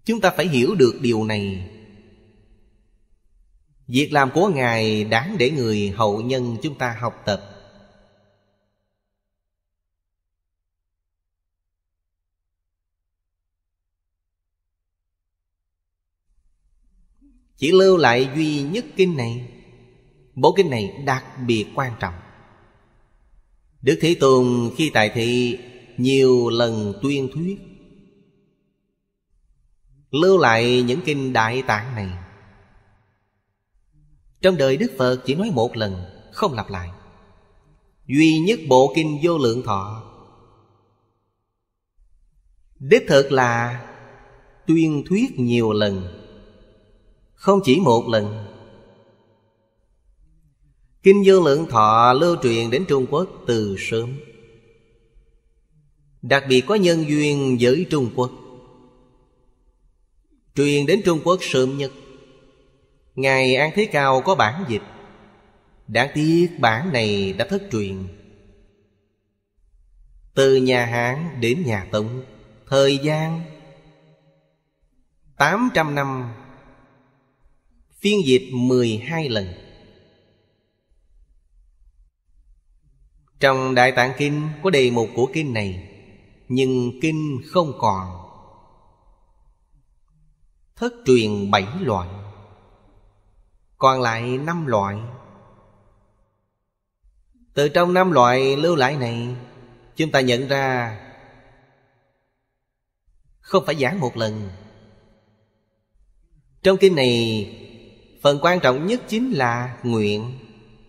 Chúng ta phải hiểu được điều này Việc làm của Ngài đáng để người hậu nhân chúng ta học tập chỉ lưu lại duy nhất kinh này bộ kinh này đặc biệt quan trọng đức thế tôn khi tại thị nhiều lần tuyên thuyết lưu lại những kinh đại tạng này trong đời đức phật chỉ nói một lần không lặp lại duy nhất bộ kinh vô lượng thọ đích thực là tuyên thuyết nhiều lần không chỉ một lần Kinh Vô Lượng Thọ lưu truyền đến Trung Quốc từ sớm Đặc biệt có nhân duyên với Trung Quốc Truyền đến Trung Quốc sớm nhất Ngài An Thế Cao có bản dịch Đáng tiếc bản này đã thất truyền Từ nhà Hán đến nhà Tống Thời gian tám trăm năm Phiên dịch 12 lần Trong Đại Tạng Kinh có đề mục của kinh này Nhưng kinh không còn Thất truyền bảy loại Còn lại năm loại Từ trong năm loại lưu lại này Chúng ta nhận ra Không phải giảng một lần Trong kinh này Phần quan trọng nhất chính là nguyện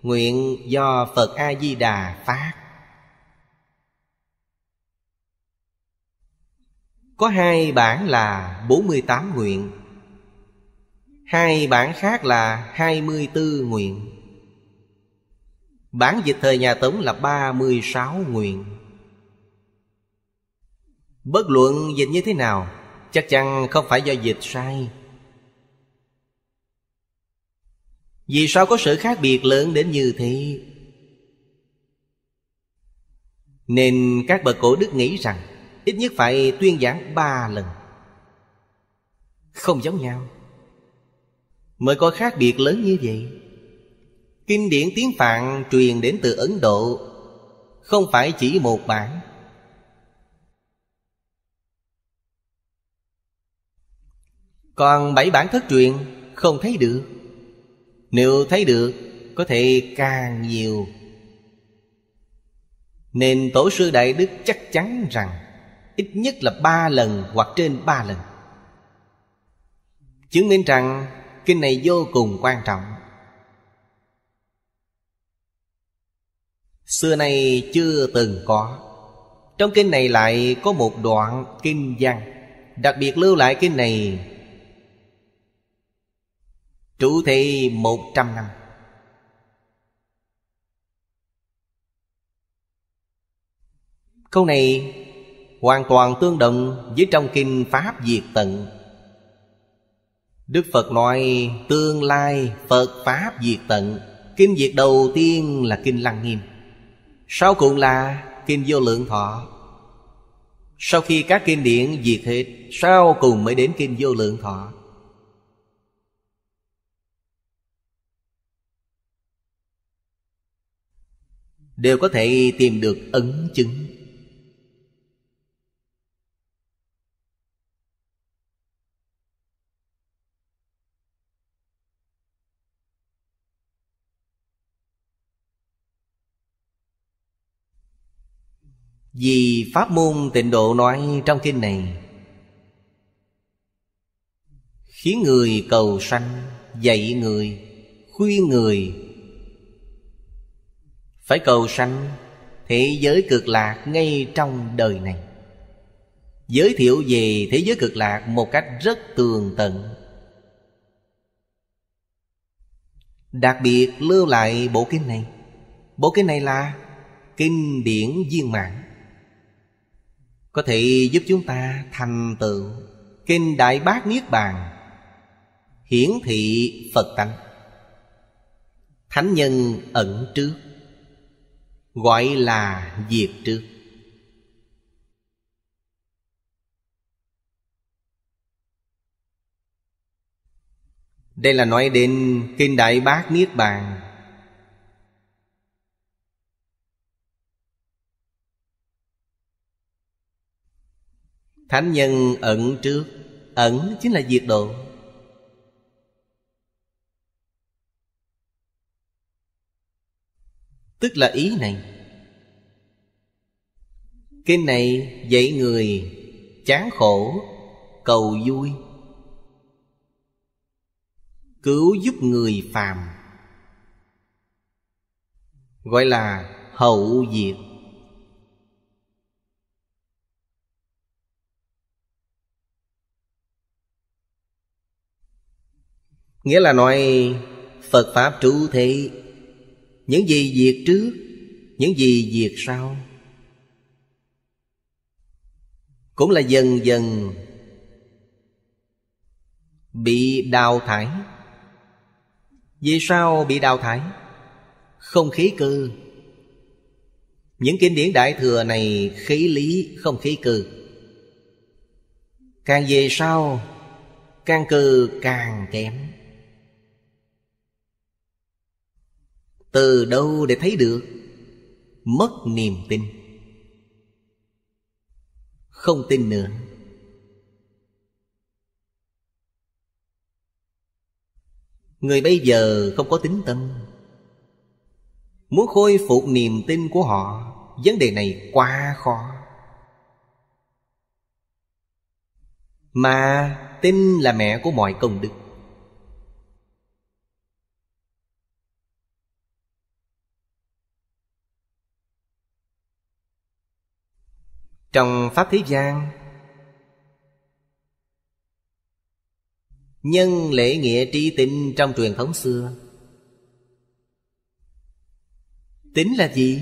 Nguyện do Phật A-di-đà phát Có hai bản là bốn mươi tám nguyện Hai bản khác là hai mươi 24 nguyện Bản dịch thời nhà Tống là ba mươi sáu nguyện Bất luận dịch như thế nào Chắc chắn không phải do dịch sai Vì sao có sự khác biệt lớn đến như thế Nên các bậc cổ đức nghĩ rằng Ít nhất phải tuyên giảng ba lần Không giống nhau Mới có khác biệt lớn như vậy Kinh điển tiếng Phạn truyền đến từ Ấn Độ Không phải chỉ một bản Còn bảy bản thất truyền không thấy được nếu thấy được Có thể càng nhiều Nên Tổ sư Đại Đức chắc chắn rằng Ít nhất là ba lần hoặc trên ba lần Chứng minh rằng Kinh này vô cùng quan trọng Xưa nay chưa từng có Trong kinh này lại có một đoạn kinh văn Đặc biệt lưu lại kinh này Trụ thị một trăm năm Câu này hoàn toàn tương đồng với trong kinh Pháp Diệt Tận Đức Phật nói tương lai Phật Pháp Diệt Tận Kinh diệt đầu tiên là Kinh Lăng Nghiêm Sau cùng là Kinh Vô Lượng Thọ Sau khi các kinh điển diệt hết Sau cùng mới đến Kinh Vô Lượng Thọ đều có thể tìm được ấn chứng Vì pháp môn tịnh độ nói trong kinh này Khiến người cầu sanh, dạy người, khuyên người phải cầu sanh thế giới cực lạc ngay trong đời này giới thiệu về thế giới cực lạc một cách rất tường tận đặc biệt lưu lại bộ kinh này bộ kinh này là kinh điển viên mãn có thể giúp chúng ta thành tựu kinh đại bác niết bàn hiển thị phật tánh thánh nhân ẩn trước gọi là diệt trước đây là nói đến kinh đại bác niết bàn thánh nhân ẩn trước ẩn chính là diệt độ tức là ý này kinh này dạy người chán khổ cầu vui cứu giúp người phàm gọi là hậu diệt nghĩa là nói phật pháp trú thế những gì diệt trước Những gì diệt sau Cũng là dần dần Bị đào thải Vì sao bị đào thải? Không khí cư Những kinh điển đại thừa này Khí lý không khí cư Càng về sau Càng cư càng kém Từ đâu để thấy được Mất niềm tin Không tin nữa Người bây giờ không có tính tâm Muốn khôi phục niềm tin của họ Vấn đề này quá khó Mà tin là mẹ của mọi công đức trong pháp thế gian nhân lễ nghĩa tri tinh trong truyền thống xưa tính là gì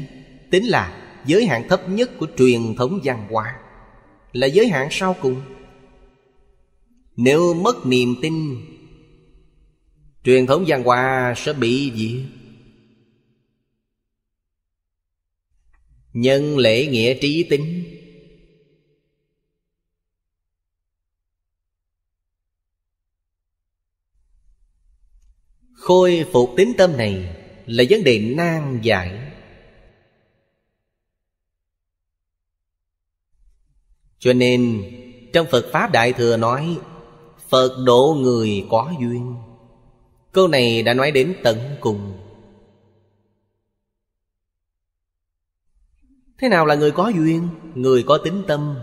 tính là giới hạn thấp nhất của truyền thống văn hóa là giới hạn sau cùng nếu mất niềm tin truyền thống văn hóa sẽ bị gì nhân lễ nghĩa trí tính khôi phục tính tâm này là vấn đề nan giải cho nên trong phật pháp đại thừa nói phật độ người có duyên câu này đã nói đến tận cùng thế nào là người có duyên người có tính tâm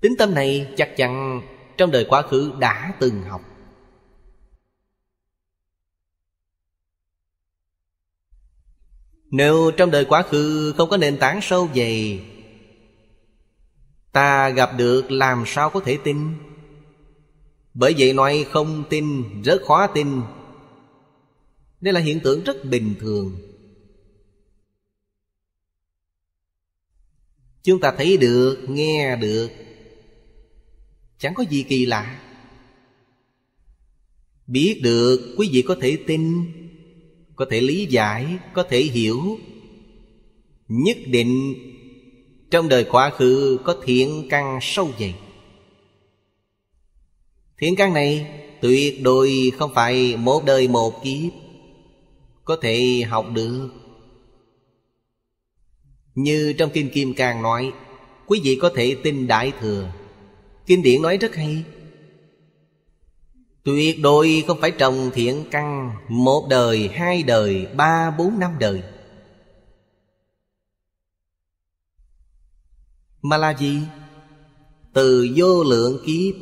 tính tâm này chắc chắn trong đời quá khứ đã từng học nếu trong đời quá khứ không có nền tảng sâu dày ta gặp được làm sao có thể tin bởi vậy nói không tin rất khó tin đây là hiện tượng rất bình thường chúng ta thấy được nghe được Chẳng có gì kỳ lạ Biết được quý vị có thể tin Có thể lý giải Có thể hiểu Nhất định Trong đời quá khứ có thiện căn sâu dày Thiện căn này tuyệt đối không phải một đời một kiếp Có thể học được Như trong kim Kim Càng nói Quý vị có thể tin Đại Thừa Kinh điển nói rất hay Tuyệt đối không phải trồng thiện căn Một đời, hai đời, ba, bốn, năm đời Mà là gì? Từ vô lượng kiếp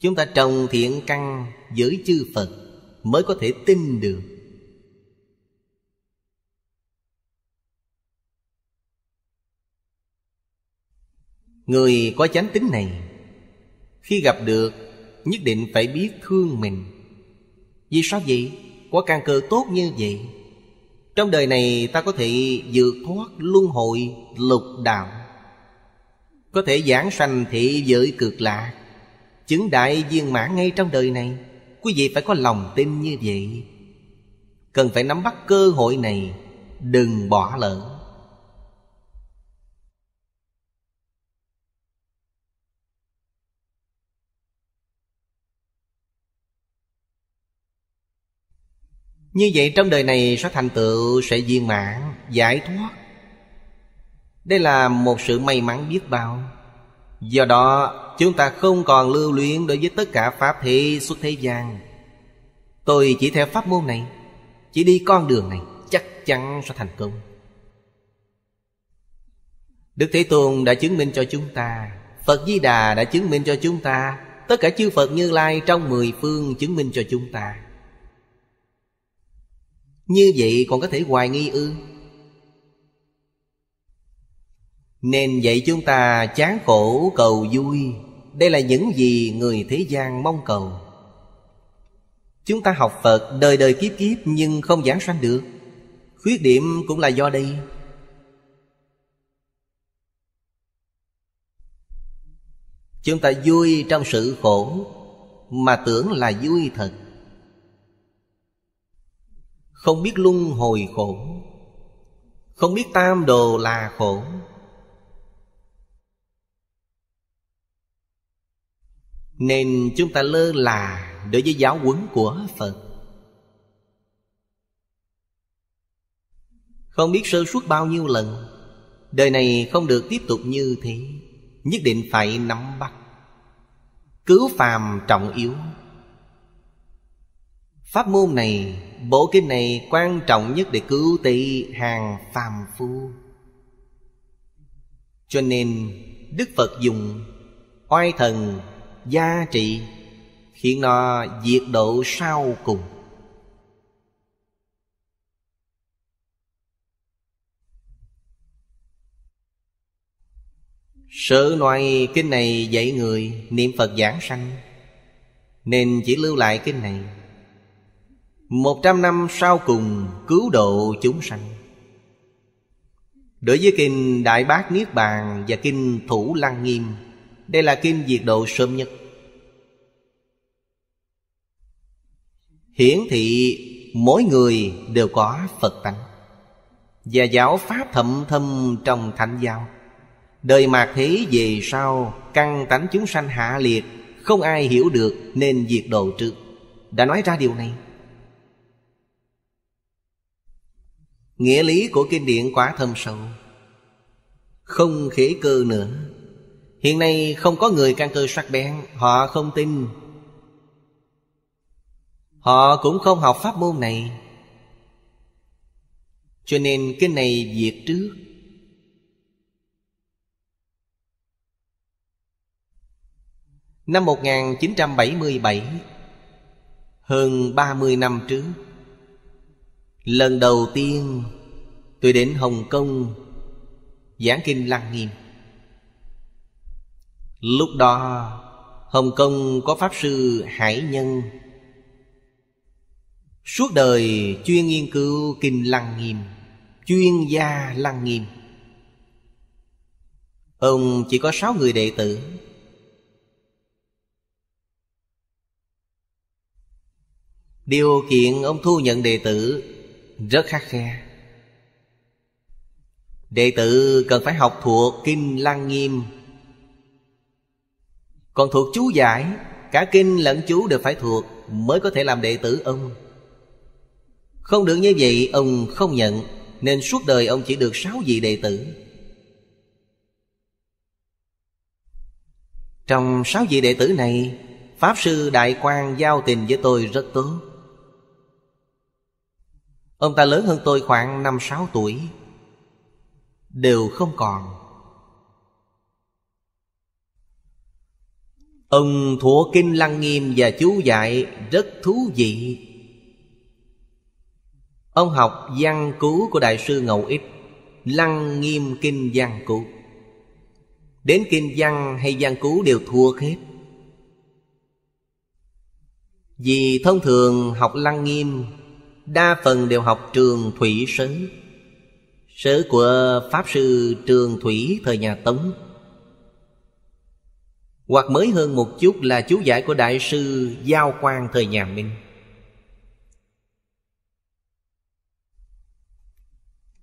Chúng ta trồng thiện căn với chư Phật Mới có thể tin được Người có chánh tính này khi gặp được Nhất định phải biết thương mình Vì sao vậy? Có căn cơ tốt như vậy Trong đời này ta có thể vượt thoát luân hồi lục đạo Có thể giảng sanh thị giới cực lạ, Chứng đại viên mãn ngay trong đời này Quý vị phải có lòng tin như vậy Cần phải nắm bắt cơ hội này Đừng bỏ lỡ Như vậy trong đời này sẽ thành tựu sẽ viên mãn Giải thoát Đây là một sự may mắn biết bao Do đó chúng ta không còn lưu luyến Đối với tất cả pháp thế xuất thế gian Tôi chỉ theo pháp môn này Chỉ đi con đường này Chắc chắn sẽ thành công Đức Thế Tôn đã chứng minh cho chúng ta Phật Di Đà đã chứng minh cho chúng ta Tất cả chư Phật Như Lai trong mười phương chứng minh cho chúng ta như vậy còn có thể hoài nghi ư Nên vậy chúng ta chán khổ cầu vui Đây là những gì người thế gian mong cầu Chúng ta học Phật đời đời kiếp kiếp Nhưng không giảng sanh được Khuyết điểm cũng là do đây Chúng ta vui trong sự khổ Mà tưởng là vui thật không biết luân hồi khổ Không biết tam đồ là khổ Nên chúng ta lơ là đối với giáo huấn của Phật Không biết sơ suất bao nhiêu lần Đời này không được tiếp tục như thế Nhất định phải nắm bắt Cứu phàm trọng yếu Pháp môn này Bộ kinh này quan trọng nhất để cứu tị hàng phàm phu Cho nên Đức Phật dùng oai thần gia trị Khiến nó diệt độ sau cùng Sở ngoài kinh này dạy người niệm Phật giảng sanh Nên chỉ lưu lại kinh này một trăm năm sau cùng cứu độ chúng sanh Đối với kinh Đại Bác Niết Bàn và kinh Thủ Lăng Nghiêm Đây là kinh diệt độ sớm nhất Hiển thị mỗi người đều có Phật tánh Và giáo Pháp thậm thâm trong thánh giáo Đời mạt thế về sau Căn tánh chúng sanh hạ liệt Không ai hiểu được nên diệt độ trước Đã nói ra điều này Nghĩa lý của kinh điển quá thâm sâu Không khỉ cơ nữa Hiện nay không có người căn cơ sắc bén Họ không tin Họ cũng không học pháp môn này Cho nên cái này diệt trước Năm 1977 Hơn 30 năm trước Lần đầu tiên tôi đến Hồng Kông giảng kinh Lăng Nghiêm. Lúc đó Hồng Kông có Pháp Sư Hải Nhân Suốt đời chuyên nghiên cứu Kinh Lăng Nghiêm Chuyên gia Lăng Nghiêm Ông chỉ có sáu người đệ tử Điều kiện ông thu nhận đệ tử rất khắc khe đệ tử cần phải học thuộc kinh lăng nghiêm còn thuộc chú giải cả kinh lẫn chú đều phải thuộc mới có thể làm đệ tử ông không được như vậy ông không nhận nên suốt đời ông chỉ được sáu vị đệ tử trong sáu vị đệ tử này pháp sư đại quang giao tình với tôi rất tốt Ông ta lớn hơn tôi khoảng 5-6 tuổi Đều không còn Ông Thủa Kinh Lăng Nghiêm và chú dạy rất thú vị Ông học văn cú của Đại sư Ngậu Ích Lăng Nghiêm Kinh Văn Cú Đến Kinh Văn hay Văn Cú đều thua hết Vì thông thường học Lăng Nghiêm Đa phần đều học trường thủy sớ Sớ của Pháp Sư Trường Thủy thời nhà Tống Hoặc mới hơn một chút là chú giải của Đại sư Giao Quang thời nhà Minh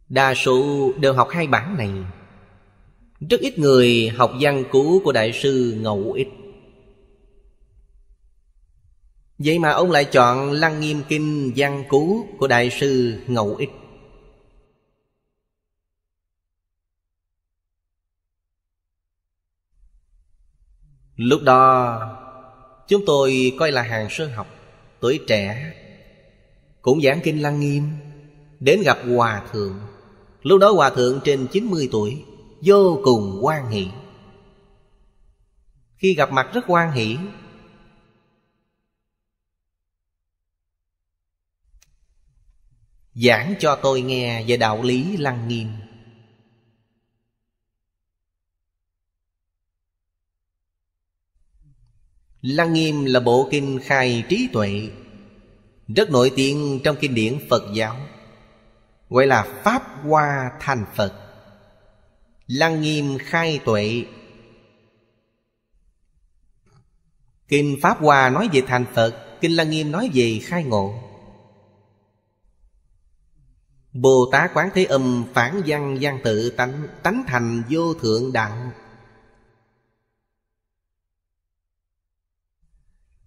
Đa số đều học hai bản này Rất ít người học văn cú của Đại sư Ngẫu Ích Vậy mà ông lại chọn Lăng Nghiêm Kinh Văn Cú của Đại sư Ngậu Ích. Lúc đó chúng tôi coi là hàng sơ học, tuổi trẻ, cũng giảng kinh Lăng Nghiêm, đến gặp Hòa Thượng. Lúc đó Hòa Thượng trên 90 tuổi, vô cùng quan hỷ. Khi gặp mặt rất quan hỷ, giảng cho tôi nghe về đạo lý lăng nghiêm lăng nghiêm là bộ kinh khai trí tuệ rất nổi tiếng trong kinh điển phật giáo gọi là pháp hoa thành phật lăng nghiêm khai tuệ kinh pháp hoa nói về thành phật kinh lăng nghiêm nói về khai ngộ Bồ Tát Quán Thế Âm phản văn văn tự tánh, tánh thành vô thượng đẳng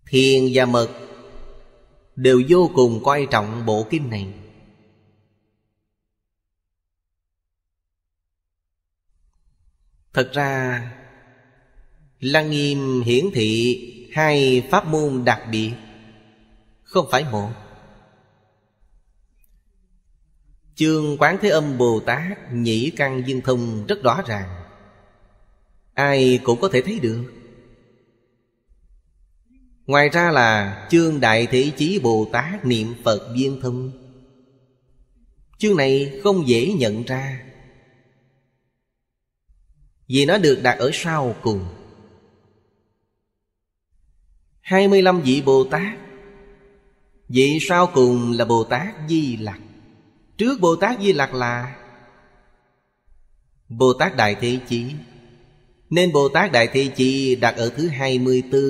Thiền và mật đều vô cùng quan trọng bộ kinh này. Thật ra Lăng nghiêm hiển thị hai pháp môn đặc biệt Không phải một Chương Quán Thế Âm Bồ Tát Nhĩ Căn Viên Thông rất rõ ràng Ai cũng có thể thấy được Ngoài ra là chương Đại Thế Chí Bồ Tát Niệm Phật Viên Thông Chương này không dễ nhận ra Vì nó được đặt ở sau cùng 25 vị Bồ Tát Vị sau cùng là Bồ Tát Di Lặc Trước Bồ Tát Di Lặc là Bồ Tát Đại Thế Chí Nên Bồ Tát Đại Thế Chí đặt ở thứ 24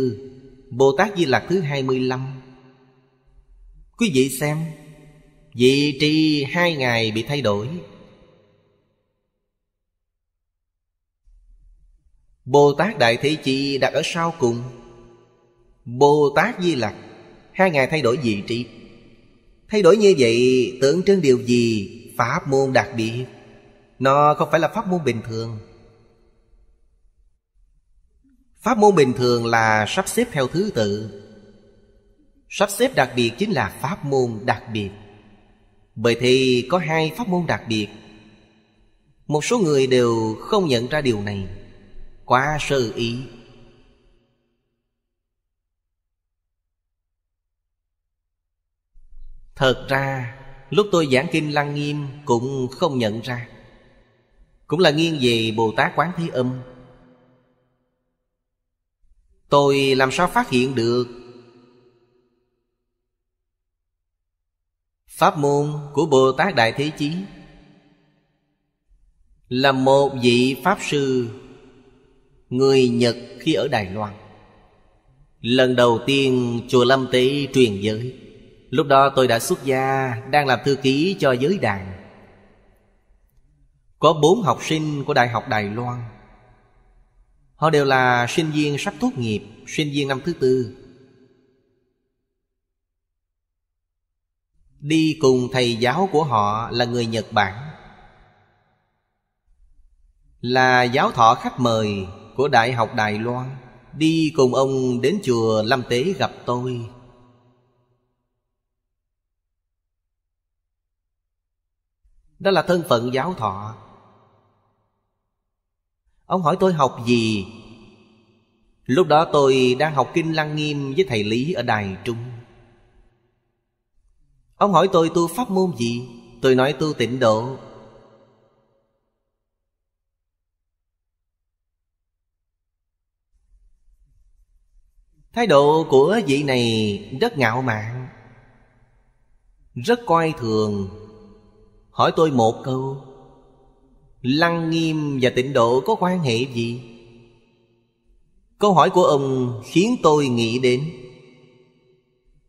Bồ Tát Di Lặc thứ 25 Quý vị xem Vị trí hai ngày bị thay đổi Bồ Tát Đại Thế Chí đặt ở sau cùng Bồ Tát Di Lặc Hai ngày thay đổi vị trí Thay đổi như vậy tượng trưng điều gì Pháp môn đặc biệt Nó không phải là pháp môn bình thường Pháp môn bình thường là sắp xếp theo thứ tự Sắp xếp đặc biệt chính là pháp môn đặc biệt Bởi thì có hai pháp môn đặc biệt Một số người đều không nhận ra điều này Quá sơ ý Thật ra lúc tôi giảng kinh Lăng Nghiêm cũng không nhận ra Cũng là nghiêng về Bồ Tát Quán Thế Âm Tôi làm sao phát hiện được Pháp môn của Bồ Tát Đại Thế Chí Là một vị Pháp Sư Người Nhật khi ở Đài Loan Lần đầu tiên Chùa Lâm Tế truyền giới Lúc đó tôi đã xuất gia Đang làm thư ký cho giới đàn Có bốn học sinh của Đại học Đài Loan Họ đều là sinh viên sắp tốt nghiệp Sinh viên năm thứ tư Đi cùng thầy giáo của họ là người Nhật Bản Là giáo thọ khách mời của Đại học Đài Loan Đi cùng ông đến chùa Lâm Tế gặp tôi Đó là thân phận giáo thọ Ông hỏi tôi học gì Lúc đó tôi đang học Kinh Lăng Nghiêm với thầy Lý ở Đài Trung Ông hỏi tôi tu pháp môn gì Tôi nói tu tịnh độ Thái độ của vị này rất ngạo mạn Rất coi thường hỏi tôi một câu lăng nghiêm và tịnh độ có quan hệ gì câu hỏi của ông khiến tôi nghĩ đến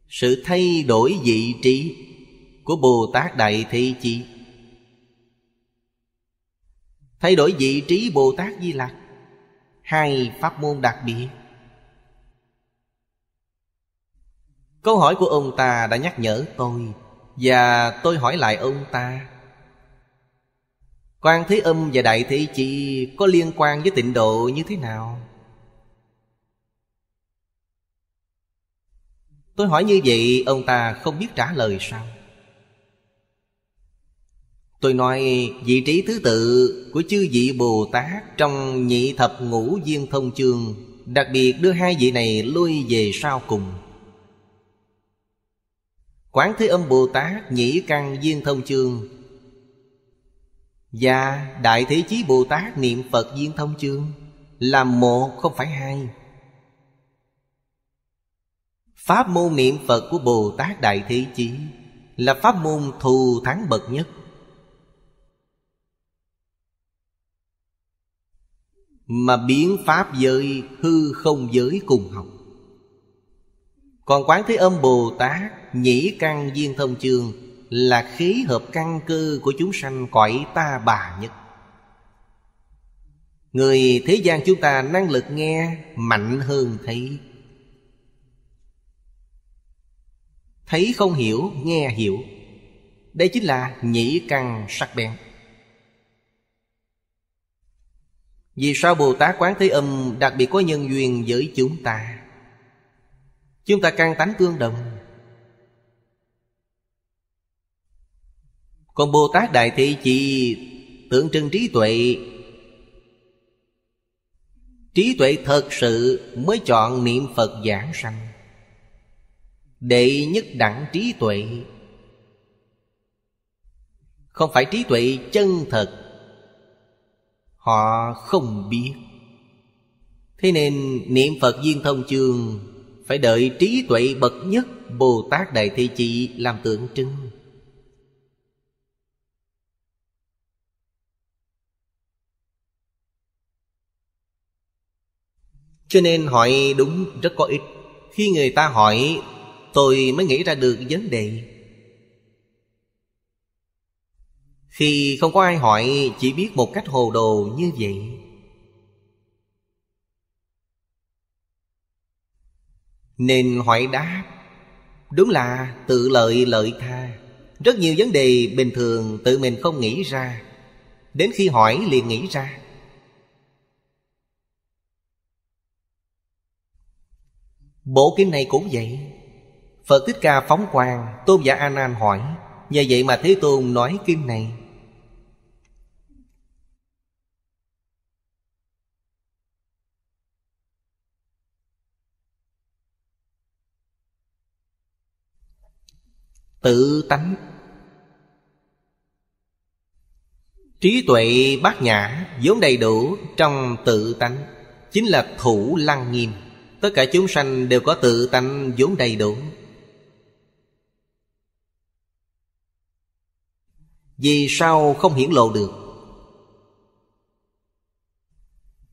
sự thay đổi vị trí của bồ tát đại thị chi thay đổi vị trí bồ tát di lặc hai pháp môn đặc biệt câu hỏi của ông ta đã nhắc nhở tôi và tôi hỏi lại ông ta Quan Thế Âm và Đại Thế Chi có liên quan với tịnh độ như thế nào? Tôi hỏi như vậy ông ta không biết trả lời sao? Tôi nói vị trí thứ tự của chư vị Bồ Tát trong nhị thập ngũ viên thông chương Đặc biệt đưa hai vị này lui về sau cùng Quán Thế Âm Bồ Tát nhĩ căn viên thông chương và Đại Thế Chí Bồ Tát niệm Phật Viên Thông Chương Là một không phải hai Pháp môn niệm Phật của Bồ Tát Đại Thế Chí Là pháp môn thù thắng bậc nhất Mà biến pháp giới hư không giới cùng học Còn Quán Thế Âm Bồ Tát Nhĩ Căn Viên Thông Chương là khí hợp căn cơ của chúng sanh cõi ta bà nhất người thế gian chúng ta năng lực nghe mạnh hơn thấy thấy không hiểu nghe hiểu đây chính là nhĩ căn sắc bén vì sao bồ tát quán thế âm đặc biệt có nhân duyên với chúng ta chúng ta căn tánh tương đồng Còn Bồ Tát Đại Thị chi tượng trưng trí tuệ Trí tuệ thật sự mới chọn niệm Phật giảng sanh Đệ nhất đẳng trí tuệ Không phải trí tuệ chân thật Họ không biết Thế nên niệm Phật viên thông chương Phải đợi trí tuệ bậc nhất Bồ Tát Đại Thế Chị làm tượng trưng Cho nên hỏi đúng rất có ích Khi người ta hỏi Tôi mới nghĩ ra được vấn đề Khi không có ai hỏi Chỉ biết một cách hồ đồ như vậy Nên hỏi đáp Đúng là tự lợi lợi tha Rất nhiều vấn đề bình thường tự mình không nghĩ ra Đến khi hỏi liền nghĩ ra Bộ kinh này cũng vậy Phật Thích Ca phóng quang Tôn giả A Nan hỏi Nhờ vậy mà Thế Tôn nói kinh này Tự tánh Trí tuệ bát nhã vốn đầy đủ trong tự tánh Chính là thủ lăng nghiêm tất cả chúng sanh đều có tự tánh vốn đầy đủ vì sao không hiển lộ được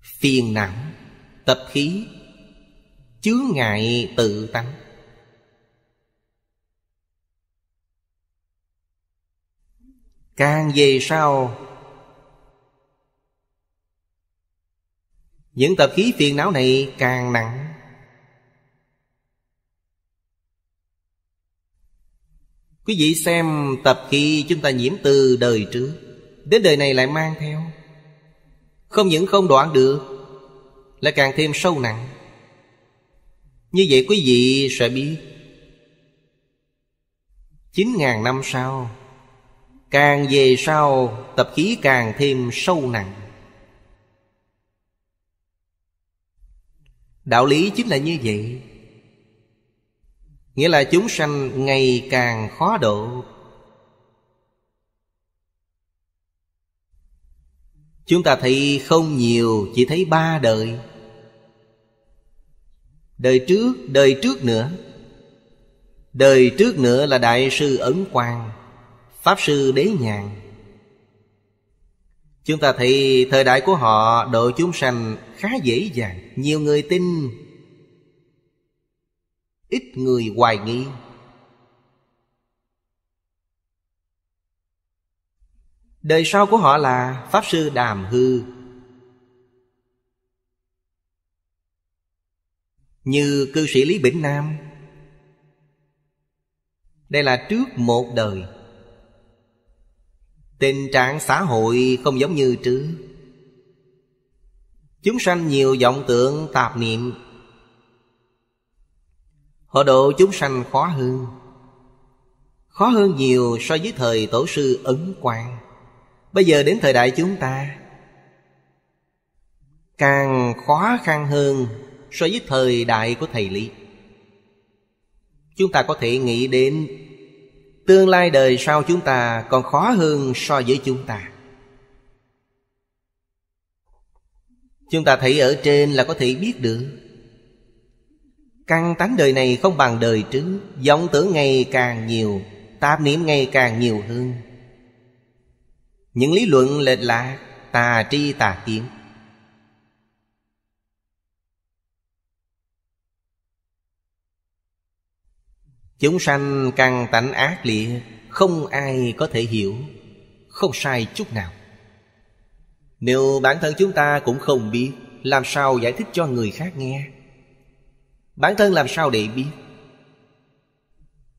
phiền não tập khí chứa ngại tự tánh càng về sau những tập khí phiền não này càng nặng Quý vị xem tập khi chúng ta nhiễm từ đời trước Đến đời này lại mang theo Không những không đoạn được Lại càng thêm sâu nặng Như vậy quý vị sẽ biết chín ngàn năm sau Càng về sau Tập khí càng thêm sâu nặng Đạo lý chính là như vậy Nghĩa là chúng sanh ngày càng khó độ Chúng ta thấy không nhiều Chỉ thấy ba đời Đời trước, đời trước nữa Đời trước nữa là Đại sư Ấn Quang Pháp sư Đế Nhàn Chúng ta thấy thời đại của họ độ chúng sanh khá dễ dàng Nhiều người tin ít người hoài nghi đời sau của họ là pháp sư đàm hư như cư sĩ lý bỉnh nam đây là trước một đời tình trạng xã hội không giống như trước chúng sanh nhiều vọng tưởng tạp niệm Họ độ chúng sanh khó hơn Khó hơn nhiều so với thời tổ sư Ấn quan. Bây giờ đến thời đại chúng ta Càng khó khăn hơn so với thời đại của Thầy Lý Chúng ta có thể nghĩ đến Tương lai đời sau chúng ta còn khó hơn so với chúng ta Chúng ta thấy ở trên là có thể biết được Căng tánh đời này không bằng đời trước vọng tưởng ngày càng nhiều Tạp niệm ngày càng nhiều hơn Những lý luận lệch lạc Tà tri tà kiến Chúng sanh căng tánh ác liệt Không ai có thể hiểu Không sai chút nào Nếu bản thân chúng ta cũng không biết Làm sao giải thích cho người khác nghe Bản thân làm sao để biết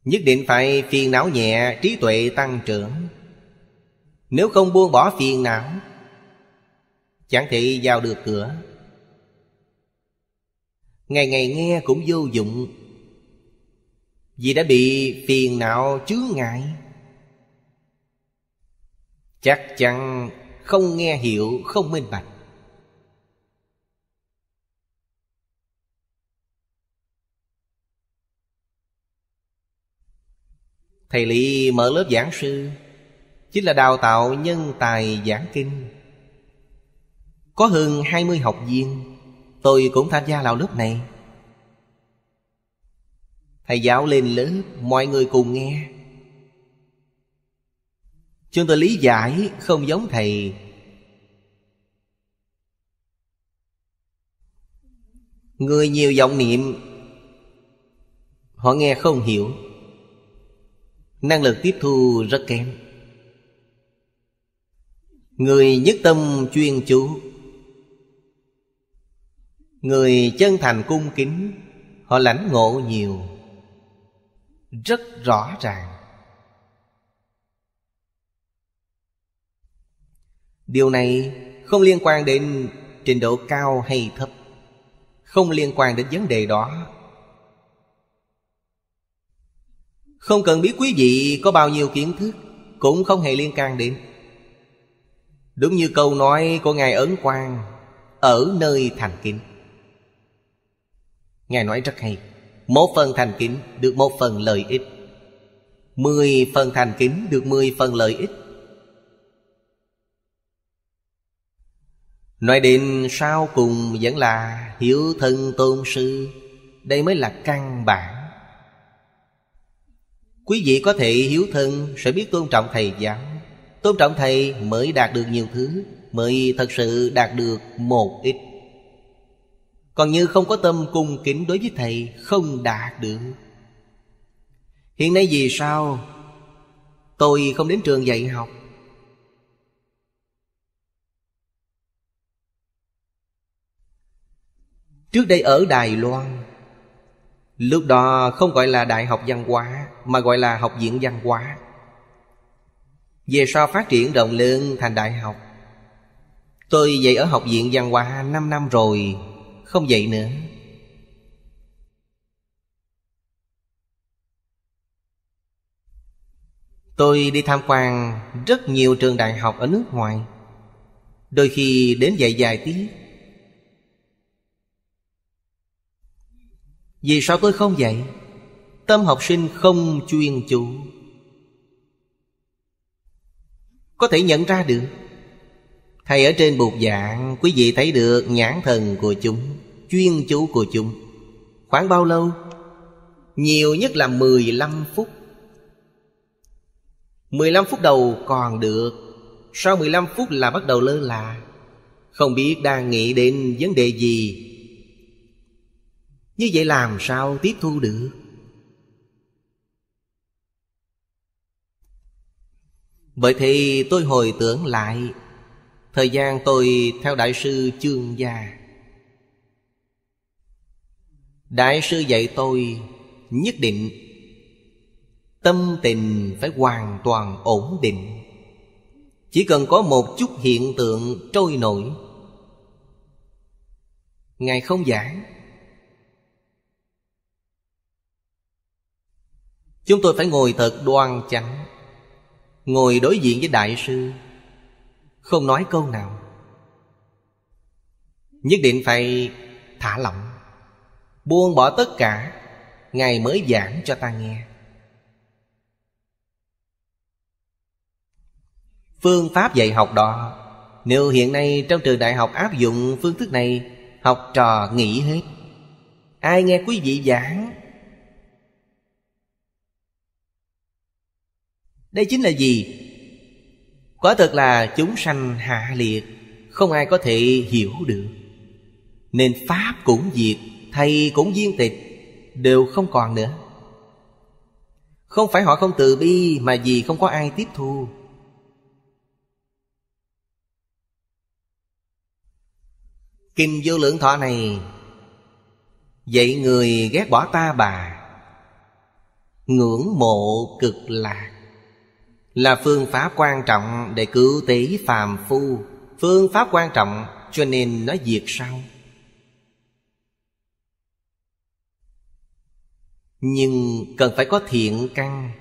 Nhất định phải phiền não nhẹ trí tuệ tăng trưởng Nếu không buông bỏ phiền não Chẳng thể vào được cửa Ngày ngày nghe cũng vô dụng Vì đã bị phiền não chướng ngại Chắc chắn không nghe hiểu không minh bạch Thầy Lý mở lớp giảng sư Chính là đào tạo nhân tài giảng kinh Có hơn 20 học viên Tôi cũng tham gia vào lớp này Thầy giáo lên lớp Mọi người cùng nghe Chúng tôi lý giải không giống thầy Người nhiều vọng niệm Họ nghe không hiểu năng lực tiếp thu rất kém người nhất tâm chuyên chú người chân thành cung kính họ lãnh ngộ nhiều rất rõ ràng điều này không liên quan đến trình độ cao hay thấp không liên quan đến vấn đề đó Không cần biết quý vị có bao nhiêu kiến thức Cũng không hề liên can đến Đúng như câu nói của Ngài Ấn Quang Ở nơi thành kính Ngài nói rất hay Một phần thành kính được một phần lợi ích Mười phần thành kính được mười phần lợi ích Nói đến sau cùng vẫn là hiểu thân tôn sư Đây mới là căn bản Quý vị có thể hiếu thân sẽ biết tôn trọng thầy giáo Tôn trọng thầy mới đạt được nhiều thứ Mới thật sự đạt được một ít Còn như không có tâm cung kính đối với thầy Không đạt được Hiện nay vì sao Tôi không đến trường dạy học Trước đây ở Đài Loan Lúc đó không gọi là đại học văn hóa Mà gọi là học viện văn hóa Về sau phát triển rộng lớn thành đại học Tôi dạy ở học viện văn hóa 5 năm rồi Không dạy nữa Tôi đi tham quan rất nhiều trường đại học ở nước ngoài Đôi khi đến dạy dài tiết Vì sao tôi không dạy Tâm học sinh không chuyên chủ Có thể nhận ra được Thầy ở trên bục giảng Quý vị thấy được nhãn thần của chúng Chuyên chú của chúng Khoảng bao lâu Nhiều nhất là 15 phút 15 phút đầu còn được Sau 15 phút là bắt đầu lơ là Không biết đang nghĩ đến vấn đề gì như vậy làm sao tiếp thu được Vậy thì tôi hồi tưởng lại Thời gian tôi theo Đại sư Chương Gia Đại sư dạy tôi nhất định Tâm tình phải hoàn toàn ổn định Chỉ cần có một chút hiện tượng trôi nổi Ngài không giảng Chúng tôi phải ngồi thật đoan chắn Ngồi đối diện với đại sư Không nói câu nào Nhất định phải thả lỏng Buông bỏ tất cả Ngài mới giảng cho ta nghe Phương pháp dạy học đó Nếu hiện nay trong trường đại học áp dụng phương thức này Học trò nghỉ hết Ai nghe quý vị giảng đây chính là gì quả thật là chúng sanh hạ liệt không ai có thể hiểu được nên pháp cũng diệt thầy cũng viên tịch đều không còn nữa không phải họ không từ bi mà vì không có ai tiếp thu Kinh vô lượng thọ này vậy người ghét bỏ ta bà ngưỡng mộ cực lạc là phương pháp quan trọng để cứu tế phàm phu phương pháp quan trọng cho nên nó diệt sau nhưng cần phải có thiện căn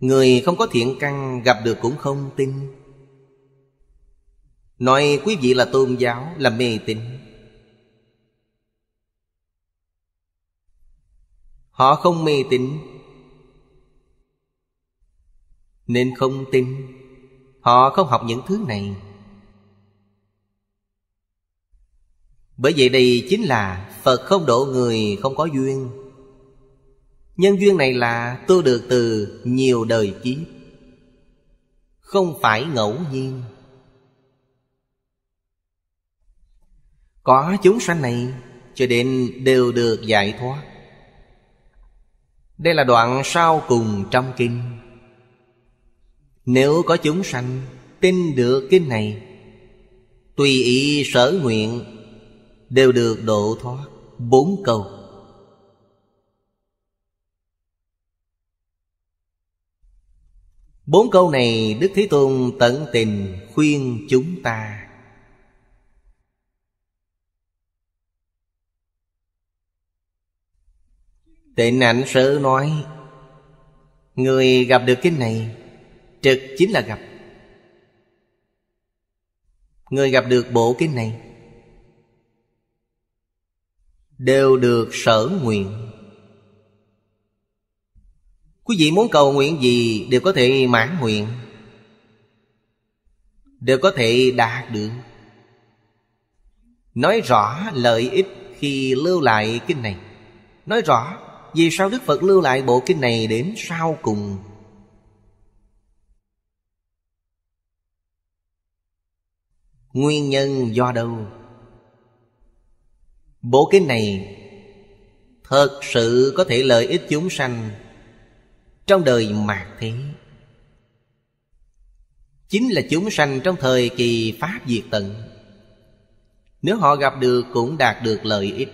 người không có thiện căn gặp được cũng không tin nói quý vị là tôn giáo là mê tín họ không mê tín nên không tin Họ không học những thứ này Bởi vậy đây chính là Phật không độ người không có duyên Nhân duyên này là tu được từ nhiều đời kiếp Không phải ngẫu nhiên Có chúng sanh này cho đến đều được giải thoát Đây là đoạn sau cùng trong kinh nếu có chúng sanh tin được kinh này Tùy ý sở nguyện Đều được độ thoát bốn câu Bốn câu này Đức Thế Tôn tận tình khuyên chúng ta Tịnh ảnh sở nói Người gặp được kinh này trực chính là gặp người gặp được bộ kinh này đều được sở nguyện quý vị muốn cầu nguyện gì đều có thể mãn nguyện đều có thể đạt được nói rõ lợi ích khi lưu lại kinh này nói rõ vì sao đức phật lưu lại bộ kinh này đến sau cùng Nguyên nhân do đâu? Bộ kinh này Thật sự có thể lợi ích chúng sanh Trong đời mạt thế Chính là chúng sanh trong thời kỳ Pháp diệt tận Nếu họ gặp được cũng đạt được lợi ích